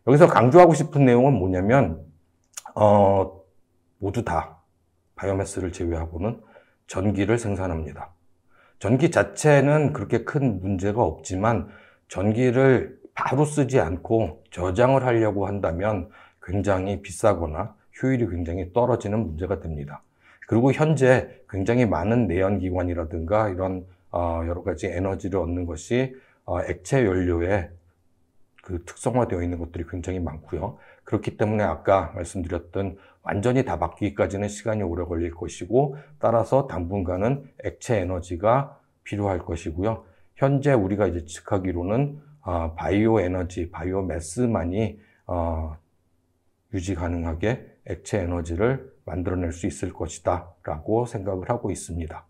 여기서 강조하고 싶은 내용은 뭐냐면 어, 모두 다 바이오매스를 제외하고는 전기를 생산합니다. 전기 자체는 그렇게 큰 문제가 없지만 전기를 바로 쓰지 않고 저장을 하려고 한다면 굉장히 비싸거나 효율이 굉장히 떨어지는 문제가 됩니다. 그리고 현재 굉장히 많은 내연기관이라든가 이런 어, 여러 가지 에너지를 얻는 것이 어, 액체 연료에 그 특성화되어 있는 것들이 굉장히 많고요. 그렇기 때문에 아까 말씀드렸던 완전히 다 바뀌기까지는 시간이 오래 걸릴 것이고 따라서 당분간은 액체 에너지가 필요할 것이고요. 현재 우리가 예측하기로는 어, 바이오 에너지, 바이오 매스만이 유지 가능하게 액체 에너지를 만들어낼 수 있을 것이다 라고 생각을 하고 있습니다.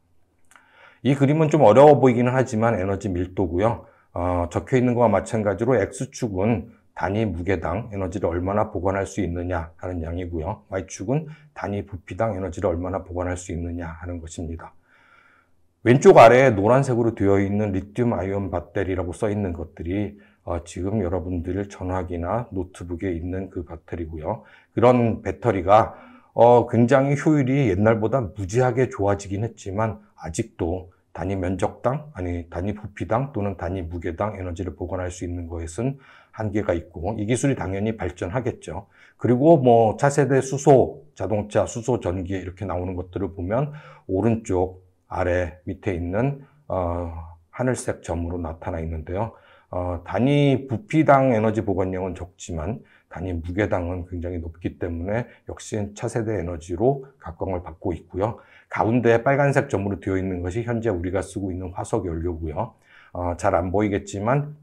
이 그림은 좀 어려워 보이기는 하지만 에너지 밀도고요. 어, 적혀 있는 것과 마찬가지로 X축은 단위 무게당 에너지를 얼마나 보관할 수 있느냐 하는 양이고요. Y축은 단위 부피당 에너지를 얼마나 보관할 수 있느냐 하는 것입니다. 왼쪽 아래에 노란색으로 되어 있는 리튬 아이온 배터리라고 써 있는 것들이 어, 지금 여러분들 전화기나 노트북에 있는 그 배터리고요. 그런 배터리가 어, 굉장히 효율이 옛날보다 무지하게 좋아지긴 했지만 아직도 단위 면적당, 아니 단위 부피당 또는 단위 무게당 에너지를 보관할 수 있는 것은 한계가 있고 이 기술이 당연히 발전하겠죠. 그리고 뭐 차세대 수소 자동차, 수소 전기 이렇게 나오는 것들을 보면 오른쪽 아래 밑에 있는 어, 하늘색 점으로 나타나 있는데요. 어, 단위 부피당 에너지 보관량은 적지만 단위 무게당은 굉장히 높기 때문에 역시 차세대 에너지로 각광을 받고 있고요. 가운데 빨간색 점으로 되어 있는 것이 현재 우리가 쓰고 있는 화석 연료고요. 어, 잘 안 보이겠지만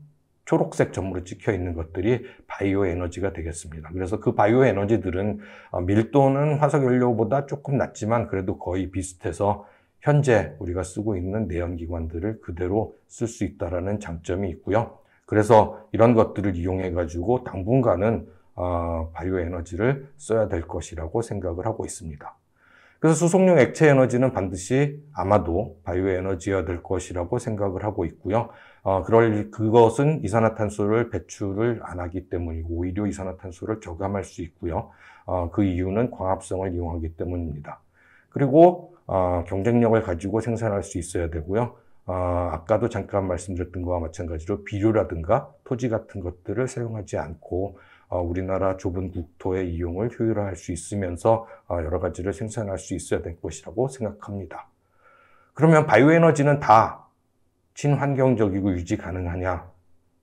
초록색 점으로 찍혀 있는 것들이 바이오 에너지가 되겠습니다. 그래서 그 바이오 에너지들은 어, 밀도는 화석 연료보다 조금 낮지만 그래도 거의 비슷해서 현재 우리가 쓰고 있는 내연기관들을 그대로 쓸 수있다는 장점이 있고요. 그래서 이런 것들을 이용해 가지고 당분간은 어, 아, 바이오 에너지를 써야 될 것이라고 생각을 하고 있습니다. 그래서 수송용 액체 에너지는 반드시 아마도 바이오 에너지여야 될 것이라고 생각을 하고 있고요. 어, 그럴 그것은 이산화탄소를 배출을 안 하기 때문이고 오히려 이산화탄소를 저감할 수 있고요. 어, 그 이유는 광합성을 이용하기 때문입니다. 그리고 어, 경쟁력을 가지고 생산할 수 있어야 되고요. 어, 아까도 잠깐 말씀드렸던 거와 마찬가지로 비료라든가 토지 같은 것들을 사용하지 않고 어, 우리나라 좁은 국토의 이용을 효율화할 수 있으면서 어, 여러 가지를 생산할 수 있어야 될 것이라고 생각합니다. 그러면 바이오에너지는 다 친환경적이고 유지 가능하냐?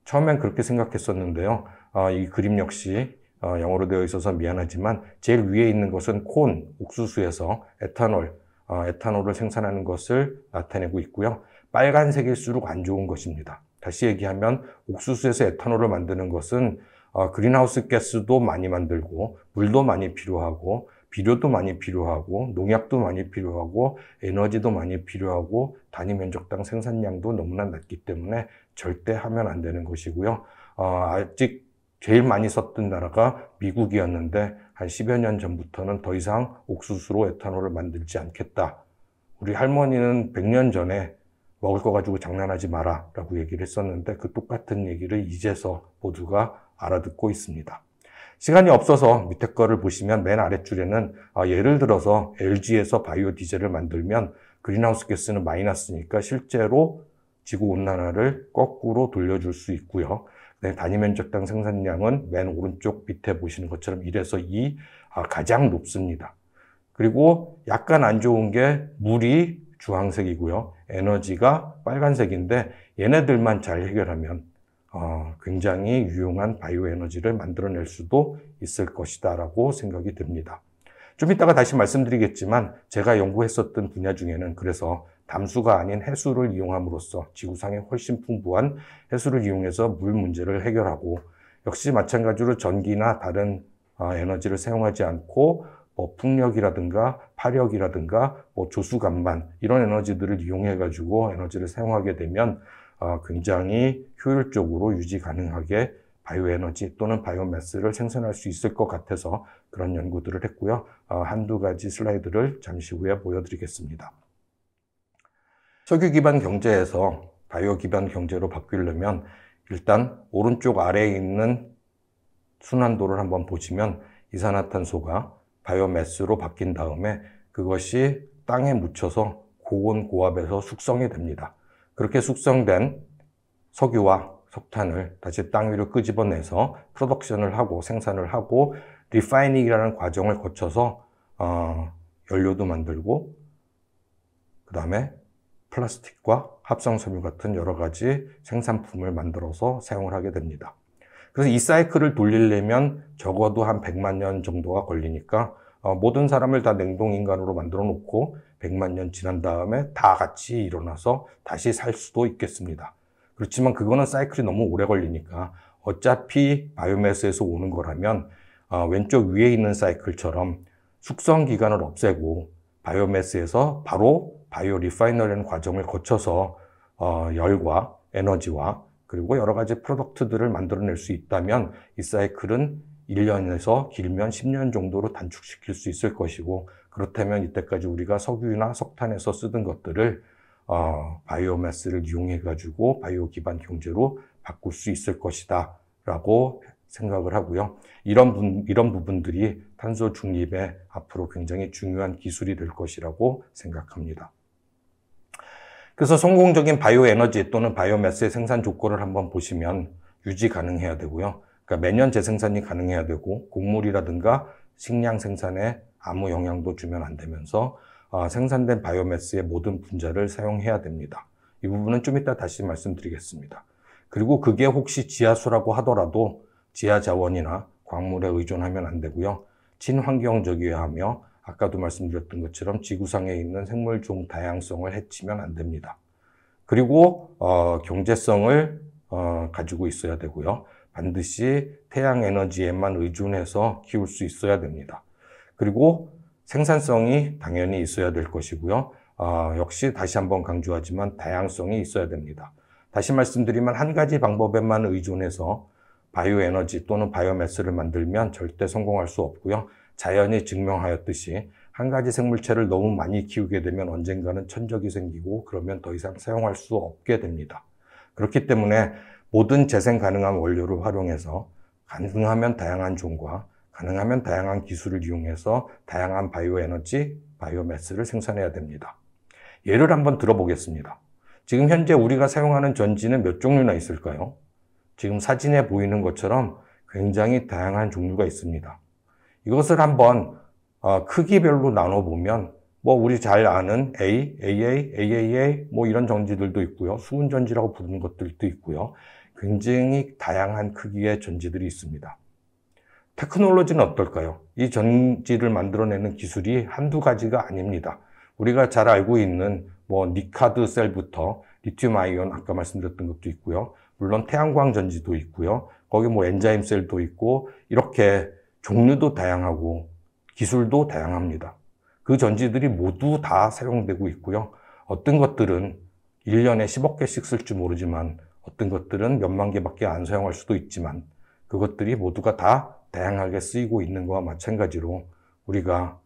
처음엔 그렇게 생각했었는데요. 어, 이 그림 역시 어, 영어로 되어 있어서 미안하지만 제일 위에 있는 것은 콘, 옥수수에서 에탄올, 어, 에탄올을 생산하는 것을 나타내고 있고요. 빨간색일수록 안 좋은 것입니다. 다시 얘기하면 옥수수에서 에탄올을 만드는 것은 어, 그린하우스 가스도 많이 만들고 물도 많이 필요하고 비료도 많이 필요하고 농약도 많이 필요하고 에너지도 많이 필요하고 단위 면적당 생산량도 너무나 낮기 때문에 절대 하면 안 되는 것이고요. 어, 아직 제일 많이 썼던 나라가 미국이었는데 한 10여 년 전부터는 더 이상 옥수수로 에탄올을 만들지 않겠다. 우리 할머니는 100년 전에 먹을 거 가지고 장난하지 마라 라고 얘기를 했었는데 그 똑같은 얘기를 이제서 모두가 알아듣고 있습니다. 시간이 없어서 밑에 거를 보시면 맨 아랫줄에는 아, 예를 들어서 LG에서 바이오 디젤을 만들면 그린하우스 가스는 마이너스니까 실제로 지구 온난화를 거꾸로 돌려줄 수 있고요. 네, 단위 면적당 생산량은 맨 오른쪽 밑에 보시는 것처럼 1에서 2 아, 가장 높습니다. 그리고 약간 안 좋은 게 물이 주황색이고요. 에너지가 빨간색인데 얘네들만 잘 해결하면 어, 굉장히 유용한 바이오 에너지를 만들어낼 수도 있을 것이다 라고 생각이 듭니다. 좀 이따가 다시 말씀드리겠지만 제가 연구했었던 분야 중에는 그래서 담수가 아닌 해수를 이용함으로써 지구상에 훨씬 풍부한 해수를 이용해서 물 문제를 해결하고 역시 마찬가지로 전기나 다른 아, 에너지를 사용하지 않고 뭐 풍력이라든가 파력이라든가 뭐 조수 간만 이런 에너지들을 이용해 가지고 에너지를 사용하게 되면 아, 굉장히 효율적으로 유지 가능하게 바이오 에너지 또는 바이오 매스를 생산할 수 있을 것 같아서 그런 연구들을 했고요. 아, 한두 가지 슬라이드를 잠시 후에 보여드리겠습니다. 석유 기반 경제에서 바이오 기반 경제로 바뀌려면 일단 오른쪽 아래에 있는 순환도를 한번 보시면 이산화탄소가 바이오매스로 바뀐 다음에 그것이 땅에 묻혀서 고온 고압에서 숙성이 됩니다. 그렇게 숙성된 석유와 석탄을 다시 땅 위로 끄집어내서 프로덕션을 하고 생산을 하고 리파이닝이라는 과정을 거쳐서 어, 연료도 만들고 그 다음에 플라스틱과 합성섬유 같은 여러 가지 생산품을 만들어서 사용을 하게 됩니다. 그래서 이 사이클을 돌리려면 적어도 한 100만 년 정도가 걸리니까 어, 모든 사람을 다 냉동인간으로 만들어 놓고 100만 년 지난 다음에 다 같이 일어나서 다시 살 수도 있겠습니다. 그렇지만 그거는 사이클이 너무 오래 걸리니까 어차피 바이오매스에서 오는 거라면 어, 왼쪽 위에 있는 사이클처럼 숙성 기간을 없애고 바이오매스에서 바로 바이오 리파이너리라는 과정을 거쳐서 어, 열과 에너지와 그리고 여러 가지 프로덕트들을 만들어낼 수 있다면 이 사이클은 1년에서 길면 10년 정도로 단축시킬 수 있을 것이고 그렇다면 이때까지 우리가 석유나 석탄에서 쓰던 것들을 어, 바이오매스를 이용해 가지고 바이오 기반 경제로 바꿀 수 있을 것이다 라고 생각을 하고요. 이런, 부, 이런 부분들이 탄소 중립에 앞으로 굉장히 중요한 기술이 될 것이라고 생각합니다. 그래서 성공적인 바이오 에너지 또는 바이오매스의 생산 조건을 한번 보시면 유지 가능해야 되고요. 그러니까 매년 재생산이 가능해야 되고 곡물이라든가 식량 생산에 아무 영향도 주면 안 되면서 아, 생산된 바이오매스의 모든 분자를 사용해야 됩니다. 이 부분은 좀 이따 다시 말씀드리겠습니다. 그리고 그게 혹시 지하수라고 하더라도 지하 자원이나 광물에 의존하면 안 되고요. 친환경적이어야 하며 아까도 말씀드렸던 것처럼 지구상에 있는 생물종 다양성을 해치면 안 됩니다. 그리고 어, 경제성을 어, 가지고 있어야 되고요. 반드시 태양 에너지에만 의존해서 키울 수 있어야 됩니다. 그리고 생산성이 당연히 있어야 될 것이고요. 어, 역시 다시 한번 강조하지만 다양성이 있어야 됩니다. 다시 말씀드리면 한 가지 방법에만 의존해서 바이오 에너지 또는 바이오매스를 만들면 절대 성공할 수 없고요. 자연이 증명하였듯이 한 가지 생물체를 너무 많이 키우게 되면 언젠가는 천적이 생기고 그러면 더 이상 사용할 수 없게 됩니다. 그렇기 때문에 모든 재생 가능한 원료를 활용해서 가능하면 다양한 종과 가능하면 다양한 기술을 이용해서 다양한 바이오 에너지, 바이오매스를 생산해야 됩니다. 예를 한번 들어보겠습니다. 지금 현재 우리가 사용하는 전지는 몇 종류나 있을까요? 지금 사진에 보이는 것처럼 굉장히 다양한 종류가 있습니다. 이것을 한번 어, 크기별로 나눠보면 뭐 우리 잘 아는 A, AA, AAA 뭐 이런 전지들도 있고요. 수은 전지라고 부르는 것들도 있고요. 굉장히 다양한 크기의 전지들이 있습니다. 테크놀로지는 어떨까요? 이 전지를 만들어내는 기술이 한두 가지가 아닙니다. 우리가 잘 알고 있는 뭐 니카드 셀부터 리튬 아이온 아까 말씀드렸던 것도 있고요. 물론 태양광 전지도 있고요. 거기 뭐 엔자임 셀도 있고 이렇게 종류도 다양하고 기술도 다양합니다. 그 전지들이 모두 다 사용되고 있고요. 어떤 것들은 1년에 10억 개씩 쓸지 모르지만 어떤 것들은 몇만 개밖에 안 사용할 수도 있지만 그것들이 모두가 다 다양하게 쓰이고 있는 것과 마찬가지로 우리가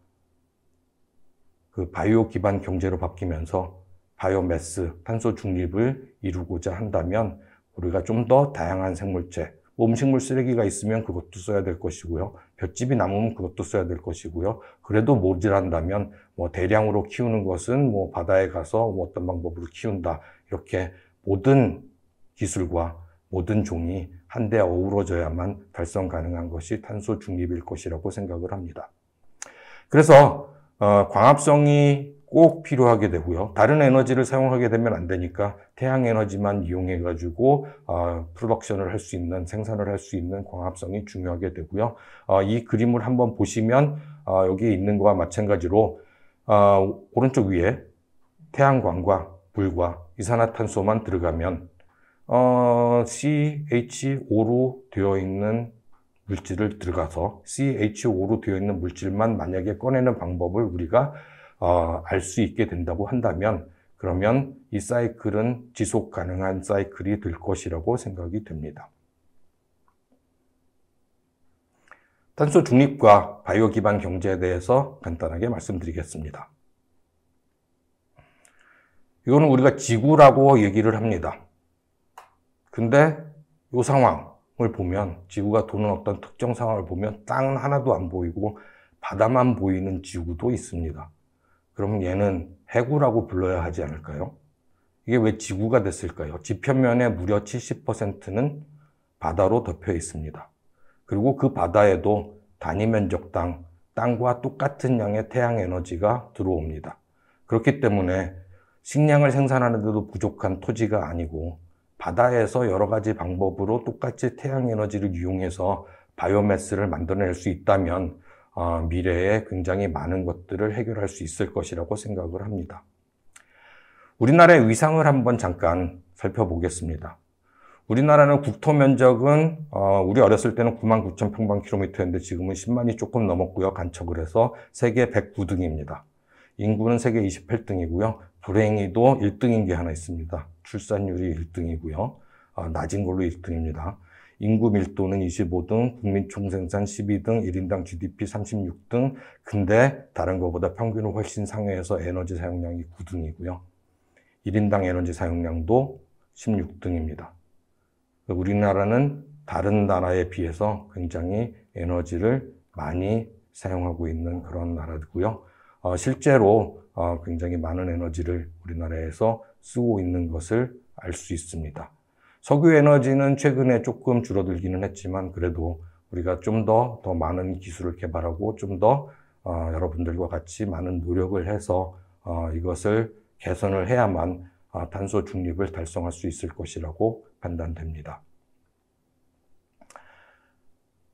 그 바이오 기반 경제로 바뀌면서 바이오매스 탄소 중립을 이루고자 한다면 우리가 좀 더 다양한 생물체, 뭐 음식물 쓰레기가 있으면 그것도 써야 될 것이고요. 볏집이 남으면 그것도 써야 될 것이고요. 그래도 모질한다면 뭐 대량으로 키우는 것은 뭐 바다에 가서 뭐 어떤 방법으로 키운다. 이렇게 모든 기술과 모든 종이 한데 어우러져야만 달성 가능한 것이 탄소 중립일 것이라고 생각을 합니다. 그래서 어, 광합성이 꼭 필요하게 되고요. 다른 에너지를 사용하게 되면 안 되니까 태양 에너지만 이용해 가지고 어, 프로덕션을 할 수 있는 생산을 할 수 있는 광합성이 중요하게 되고요. 어, 이 그림을 한번 보시면 어, 여기 있는 거와 마찬가지로 어, 오른쪽 위에 태양광과 불과 이산화탄소만 들어가면 어, CH5로 되어 있는 물질을 들어가서 CH5로 되어 있는 물질만 만약에 꺼내는 방법을 우리가 어, 알수 있게 된다고 한다면 그러면 이 사이클은 지속 가능한 사이클이 될 것이라고 생각이 됩니다. 탄소 중립과 바이오 기반 경제에 대해서 간단하게 말씀드리겠습니다. 이거는 우리가 지구라고 얘기를 합니다. 근데 이 상황을 보면 지구가 도는 어떤 특정 상황을 보면 땅 하나도 안 보이고 바다만 보이는 지구도 있습니다. 그럼 얘는 해구라고 불러야 하지 않을까요? 이게 왜 지구가 됐을까요? 지표면의 무려 70%는 바다로 덮여 있습니다. 그리고 그 바다에도 단위 면적당 땅과 똑같은 양의 태양 에너지가 들어옵니다. 그렇기 때문에 식량을 생산하는데도 부족한 토지가 아니고 바다에서 여러 가지 방법으로 똑같이 태양 에너지를 이용해서 바이오매스를 만들어낼 수 있다면 어, 미래에 굉장히 많은 것들을 해결할 수 있을 것이라고 생각을 합니다. 우리나라의 위상을 한번 잠깐 살펴보겠습니다. 우리나라는 국토 면적은 어, 우리 어렸을 때는 9만 9천 평방 킬로미터였는데 지금은 10만이 조금 넘었고요. 간척을 해서 세계 109등입니다. 인구는 세계 28등이고요. 불행히도 1등인 게 하나 있습니다. 출산율이 1등이고요. 어, 낮은 걸로 1등입니다. 인구 밀도는 25등, 국민 총생산 12등, 1인당 GDP 36등. 근데 다른 것보다 평균은 훨씬 상회해서 에너지 사용량이 9등이고요. 1인당 에너지 사용량도 16등입니다. 우리나라는 다른 나라에 비해서 굉장히 에너지를 많이 사용하고 있는 그런 나라고요. 어, 실제로 어, 굉장히 많은 에너지를 우리나라에서 쓰고 있는 것을 알 수 있습니다. 석유 에너지는 최근에 조금 줄어들기는 했지만 그래도 우리가 좀 더더 더 많은 기술을 개발하고 좀더 어, 여러분들과 같이 많은 노력을 해서 어, 이것을 개선을 해야만 어, 탄소 중립을 달성할 수 있을 것이라고 판단됩니다.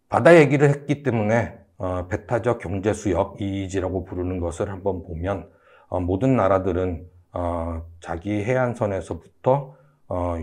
바다 얘기를 했기 때문에 어, 배타적 경제 수역 EEG라고 부르는 것을 한번 보면 어, 모든 나라들은 어, 자기 해안선에서부터 어,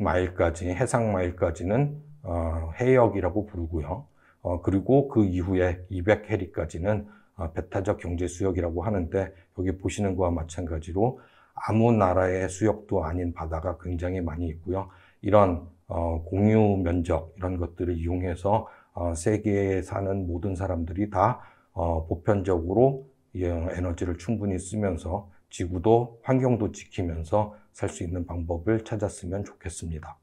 마일까지 해상 마일까지는 어, 해역이라고 부르고요. 어, 그리고 그 이후에 200해리까지는 어, 배타적 경제 수역이라고 하는데 여기 보시는 거와 마찬가지로 아무 나라의 수역도 아닌 바다가 굉장히 많이 있고요. 이런 어, 공유 면적 이런 것들을 이용해서 어, 세계에 사는 모든 사람들이 다 어, 보편적으로 어, 에너지를 충분히 쓰면서 지구도 환경도 지키면서 살수 있는 방법을 찾았으면 좋겠습니다.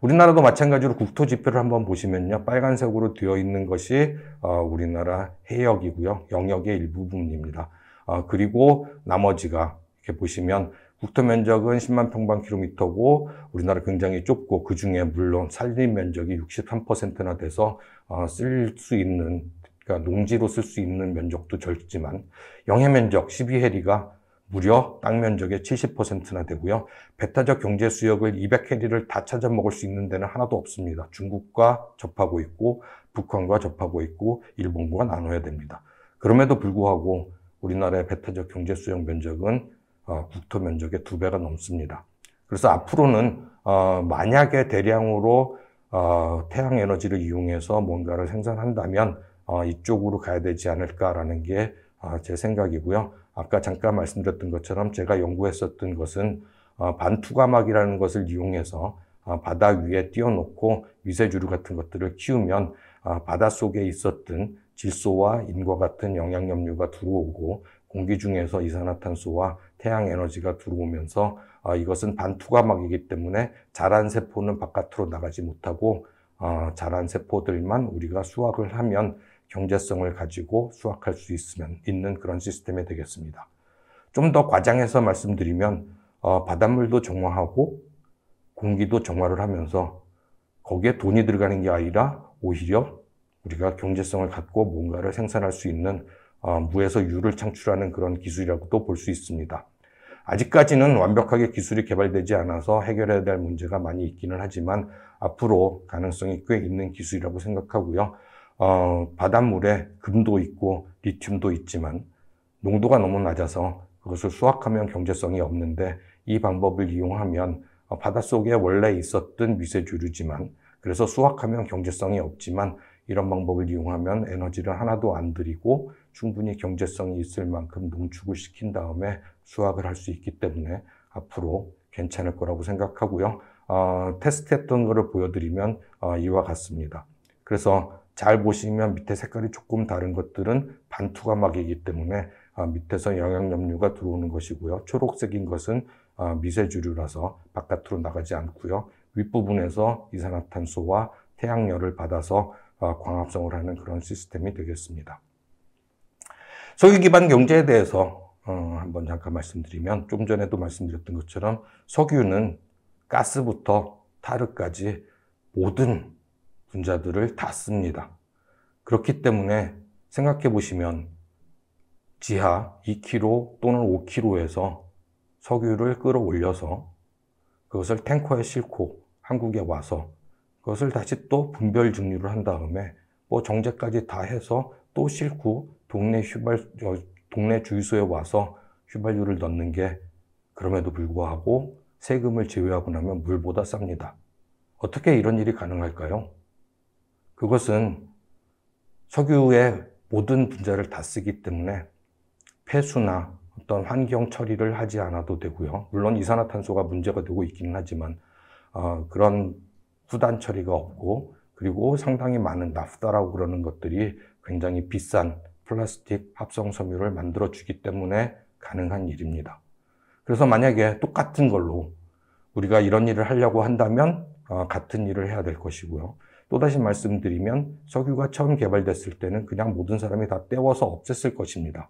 우리나라도 마찬가지로 국토 지표를 한번 보시면요. 빨간색으로 되어 있는 것이 어, 우리나라 해역이고요. 영역의 일부분입니다. 어, 그리고 나머지가 이렇게 보시면 국토 면적은 10만 평방 킬로미터고 우리나라 굉장히 좁고 그 중에 물론 산림 면적이 63%나 돼서 어, 쓸 수 있는 그러니까 농지로 쓸 수 있는 면적도 절지만 영해 면적 12해리가 무려 땅 면적의 70%나 되고요. 배타적 경제 수역을 200해리를 다 찾아 먹을 수 있는 데는 하나도 없습니다. 중국과 접하고 있고 북한과 접하고 있고 일본과 나눠야 됩니다. 그럼에도 불구하고 우리나라의 배타적 경제 수역 면적은 어, 국토 면적의 두 배가 넘습니다. 그래서 앞으로는 어, 만약에 대량으로 어, 태양 에너지를 이용해서 뭔가를 생산한다면 이쪽으로 가야 되지 않을까라는 게 제 생각이고요. 아까 잠깐 말씀드렸던 것처럼 제가 연구했었던 것은 어, 반투과막이라는 것을 이용해서 어, 바다 위에 띄워놓고 미세주류 같은 것들을 키우면 어, 바다 속에 있었던 질소와 인과 같은 영양염류가 들어오고 공기 중에서 이산화탄소와 태양 에너지가 들어오면서 이것은 반투과막이기 때문에 자란 세포는 바깥으로 나가지 못하고 자란 세포들만 우리가 수확을 하면 경제성을 가지고 수확할 수 있으면 있는 그런 시스템이 되겠습니다. 좀 더 과장해서 말씀드리면 어, 바닷물도 정화하고 공기도 정화를 하면서 거기에 돈이 들어가는 게 아니라 오히려 우리가 경제성을 갖고 뭔가를 생산할 수 있는 어, 무에서 유를 창출하는 그런 기술이라고도 볼 수 있습니다. 아직까지는 완벽하게 기술이 개발되지 않아서 해결해야 될 문제가 많이 있기는 하지만 앞으로 가능성이 꽤 있는 기술이라고 생각하고요. 어, 바닷물에 금도 있고 리튬도 있지만 농도가 너무 낮아서 그것을 수확하면 경제성이 없는데 이 방법을 이용하면 어, 바닷속에 원래 있었던 미세주류지만 그래서 수확하면 경제성이 없지만 이런 방법을 이용하면 에너지를 하나도 안 들이고 충분히 경제성이 있을 만큼 농축을 시킨 다음에 수확을 할 수 있기 때문에 앞으로 괜찮을 거라고 생각하고요. 어, 테스트했던 거를 보여드리면 어, 이와 같습니다. 그래서 잘 보시면 밑에 색깔이 조금 다른 것들은 반투가막이기 때문에 아, 밑에서 영양염류가 들어오는 것이고요. 초록색인 것은 아, 미세주류라서 바깥으로 나가지 않고요. 윗부분에서 이산화탄소와 태양열을 받아서 아, 광합성을 하는 그런 시스템이 되겠습니다. 석유 기반 경제에 대해서 어, 한번 잠깐 말씀드리면 좀 전에도 말씀드렸던 것처럼 석유는 가스부터 타르까지 모든 분자들을 다 씁니다. 그렇기 때문에 생각해 보시면 지하 2kg 또는 5kg에서 석유를 끌어올려서 그것을 탱커에 싣고 한국에 와서 그것을 다시 또 분별 증류를 한 다음에 뭐 정제까지 다 해서 또 싣고 동네 휘발 동네 주유소에 와서 휘발유를 넣는 게 그럼에도 불구하고 세금을 제외하고 나면 물보다 쌉니다. 어떻게 이런 일이 가능할까요? 그것은 석유의 모든 분자를 다 쓰기 때문에 폐수나 어떤 환경 처리를 하지 않아도 되고요. 물론 이산화탄소가 문제가 되고 있기는 하지만 어, 그런 후단 처리가 없고 그리고 상당히 많은 나프다라고 그러는 것들이 굉장히 비싼 플라스틱 합성 섬유를 만들어 주기 때문에 가능한 일입니다. 그래서 만약에 똑같은 걸로 우리가 이런 일을 하려고 한다면 어, 같은 일을 해야 될 것이고요. 또다시 말씀드리면 석유가 처음 개발됐을 때는 그냥 모든 사람이 다 떼워서 없앴을 것입니다.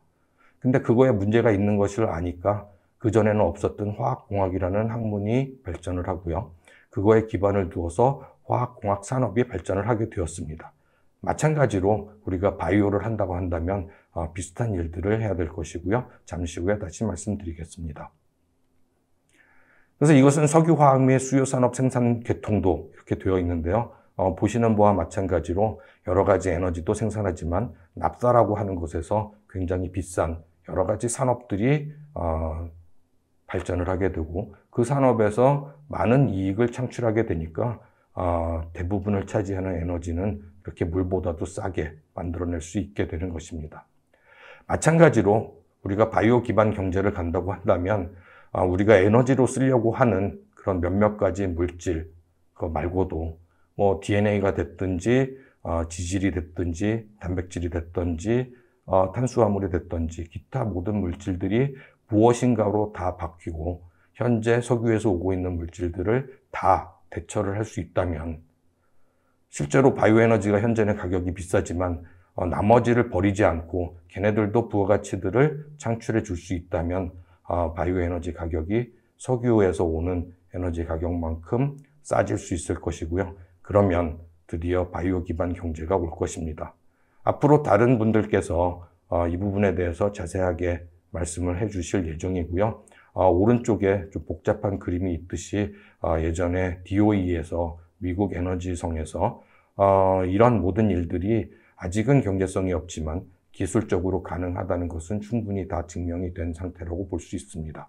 근데 그거에 문제가 있는 것을 아니까 그전에는 없었던 화학공학이라는 학문이 발전을 하고요. 그거에 기반을 두어서 화학공학 산업이 발전을 하게 되었습니다. 마찬가지로 우리가 바이오를 한다고 한다면 어, 비슷한 일들을 해야 될 것이고요. 잠시 후에 다시 말씀드리겠습니다. 그래서 이것은 석유화학 및 수요산업 생산 계통도 이렇게 되어 있는데요. 어, 보시는 바와 마찬가지로 여러 가지 에너지도 생산하지만 납사라고 하는 곳에서 굉장히 비싼 여러 가지 산업들이 어, 발전을 하게 되고 그 산업에서 많은 이익을 창출하게 되니까 어, 대부분을 차지하는 에너지는 그렇게 물보다도 싸게 만들어낼 수 있게 되는 것입니다. 마찬가지로 우리가 바이오 기반 경제를 간다고 한다면 어, 우리가 에너지로 쓰려고 하는 그런 몇몇 가지 물질 그거 말고도 뭐 DNA가 됐든지 어, 지질이 됐든지 단백질이 됐든지 어, 탄수화물이 됐든지 기타 모든 물질들이 무엇인가로 다 바뀌고 현재 석유에서 오고 있는 물질들을 다 대처를 할 수 있다면 실제로 바이오에너지가 현재는 가격이 비싸지만 어, 나머지를 버리지 않고 걔네들도 부가가치들을 창출해 줄 수 있다면 어, 바이오에너지 가격이 석유에서 오는 에너지 가격만큼 싸질 수 있을 것이고요. 그러면 드디어 바이오 기반 경제가 올 것입니다. 앞으로 다른 분들께서 어, 이 부분에 대해서 자세하게 말씀을 해 주실 예정이고요. 어, 오른쪽에 좀 복잡한 그림이 있듯이 어, 예전에 DOE에서 미국 에너지성에서 이런 모든 일들이 아직은 경제성이 없지만 기술적으로 가능하다는 것은 충분히 다 증명이 된 상태라고 볼 수 있습니다.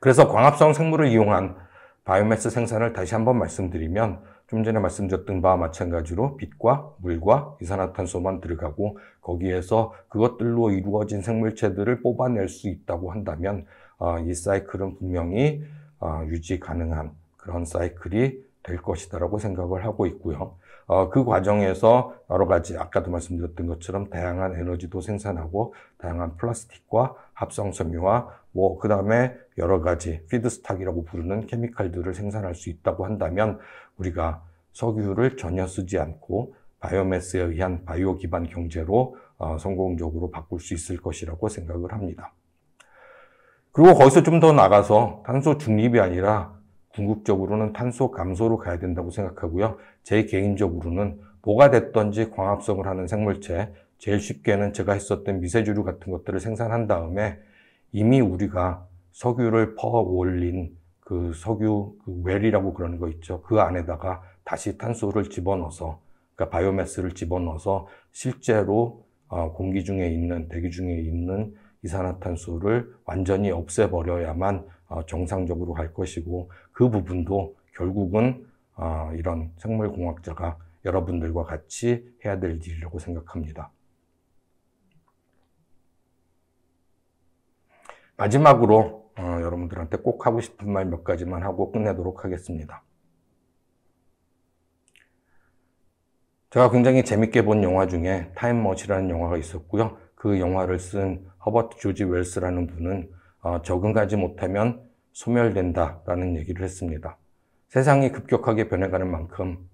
그래서 광합성 생물을 이용한 바이오매스 생산을 다시 한번 말씀드리면 좀 전에 말씀드렸던 바와 마찬가지로 빛과 물과 이산화탄소만 들어가고 거기에서 그것들로 이루어진 생물체들을 뽑아낼 수 있다고 한다면 아, 이 사이클은 분명히 아, 유지 가능한 그런 사이클이 될 것이다라고 생각을 하고 있고요. 어, 그 과정에서 여러 가지 아까도 말씀드렸던 것처럼 다양한 에너지도 생산하고 다양한 플라스틱과 합성 섬유와 뭐, 그 다음에 여러 가지 피드스탁이라고 부르는 케미칼들을 생산할 수 있다고 한다면 우리가 석유를 전혀 쓰지 않고 바이오매스에 의한 바이오 기반 경제로 어, 성공적으로 바꿀 수 있을 것이라고 생각을 합니다. 그리고 거기서 좀 더 나가서 탄소 중립이 아니라 궁극적으로는 탄소 감소로 가야 된다고 생각하고요. 제 개인적으로는 뭐가 됐던지 광합성을 하는 생물체, 제일 쉽게는 제가 했었던 미세주류 같은 것들을 생산한 다음에 이미 우리가 석유를 퍼 올린 그 석유 그 웰이라고 그러는 거 있죠. 그 안에다가 다시 탄소를 집어넣어서 그러니까 바이오매스를 집어넣어서 실제로 어, 공기 중에 있는 대기 중에 있는 이산화탄소를 완전히 없애버려야만 어, 정상적으로 갈 것이고 그 부분도 결국은 어, 이런 생물공학자가 여러분들과 같이 해야 될 일이라고 생각합니다. 마지막으로 어, 여러분들한테 꼭 하고 싶은 말 몇 가지만 하고 끝내도록 하겠습니다. 제가 굉장히 재밌게 본 영화 중에 타임머신이라는 영화가 있었고요. 그 영화를 쓴 허버트 조지 웰스라는 분은 어, 적응하지 못하면 소멸된다라는 얘기를 했습니다. 세상이 급격하게 변해가는 만큼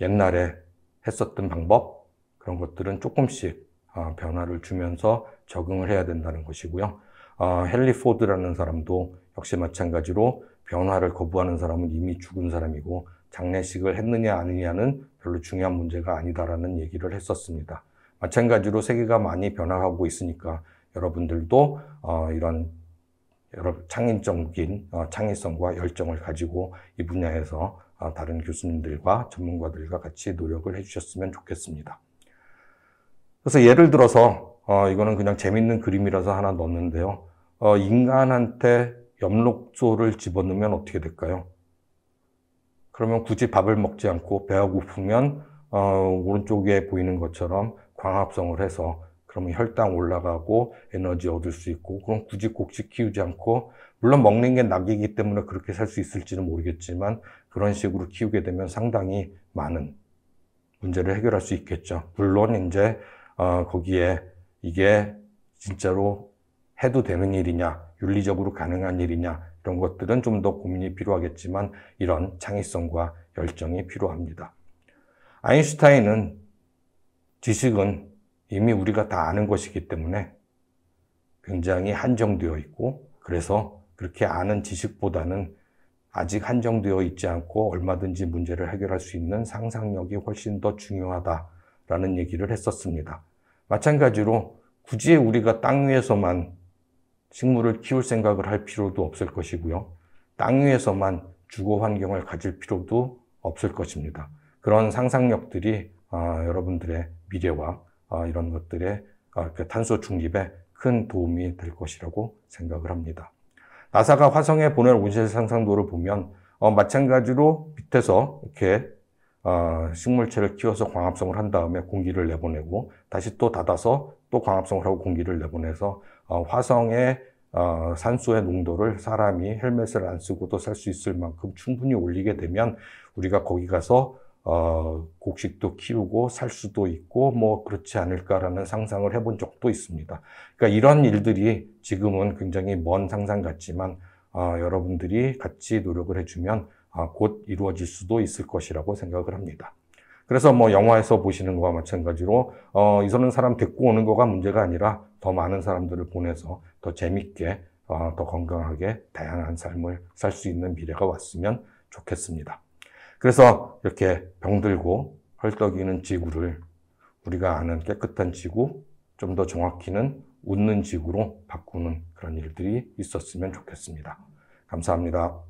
옛날에 했었던 방법 그런 것들은 조금씩 어, 변화를 주면서 적응을 해야 된다는 것이고요. 어, 헨리 포드라는 사람도 역시 마찬가지로 변화를 거부하는 사람은 이미 죽은 사람이고 장례식을 했느냐 아니냐는 별로 중요한 문제가 아니다라는 얘기를 했었습니다. 마찬가지로 세계가 많이 변화하고 있으니까 여러분들도 어, 이런 여러 창의적인 어, 창의성과 열정을 가지고 이 분야에서 어, 다른 교수님들과 전문가들과 같이 노력을 해주셨으면 좋겠습니다. 그래서 예를 들어서 어, 이거는 그냥 재밌는 그림이라서 하나 넣었는데요. 어, 인간한테 엽록소를 집어넣으면 어떻게 될까요? 그러면 굳이 밥을 먹지 않고 배가 고프면 어, 오른쪽에 보이는 것처럼 광합성을 해서 그러면 혈당 올라가고 에너지 얻을 수 있고 그럼 굳이 곡식 키우지 않고 물론 먹는 게 낙이기 때문에 그렇게 살 수 있을지는 모르겠지만 그런 식으로 키우게 되면 상당히 많은 문제를 해결할 수 있겠죠. 물론 이제 어, 거기에 이게 진짜로 해도 되는 일이냐, 윤리적으로 가능한 일이냐, 이런 것들은 좀 더 고민이 필요하겠지만 이런 창의성과 열정이 필요합니다. 아인슈타인은 지식은 이미 우리가 다 아는 것이기 때문에 굉장히 한정되어 있고 그래서 그렇게 아는 지식보다는 아직 한정되어 있지 않고 얼마든지 문제를 해결할 수 있는 상상력이 훨씬 더 중요하다라는 얘기를 했었습니다. 마찬가지로 굳이 우리가 땅 위에서만 식물을 키울 생각을 할 필요도 없을 것이고요. 땅 위에서만 주거 환경을 가질 필요도 없을 것입니다. 그런 상상력들이 아, 여러분들의 미래와 아, 이런 것들의 아, 탄소 중립에 큰 도움이 될 것이라고 생각을 합니다. 나사가 화성에 보낼 온실 상상도를 보면 어, 마찬가지로 밑에서 이렇게 식물체를 키워서 광합성을 한 다음에 공기를 내보내고 다시 또 닫아서 또 광합성을 하고 공기를 내보내서 어, 화성의 어, 산소의 농도를 사람이 헬멧을 안 쓰고도 살 수 있을 만큼 충분히 올리게 되면 우리가 거기 가서 어, 곡식도 키우고 살 수도 있고 뭐 그렇지 않을까라는 상상을 해본 적도 있습니다. 그러니까 이런 일들이 지금은 굉장히 먼 상상 같지만 여러분들이 같이 노력을 해주면 곧 이루어질 수도 있을 것이라고 생각을 합니다. 그래서 뭐 영화에서 보시는 거와 마찬가지로 어, 이 서는 사람 데리고 오는 거가 문제가 아니라 더 많은 사람들을 보내서 더 재밌게, 어, 더 건강하게 다양한 삶을 살 수 있는 미래가 왔으면 좋겠습니다. 그래서 이렇게 병들고 헐떡이는 지구를 우리가 아는 깨끗한 지구, 좀 더 정확히는 웃는 지구로 바꾸는 그런 일들이 있었으면 좋겠습니다. 감사합니다.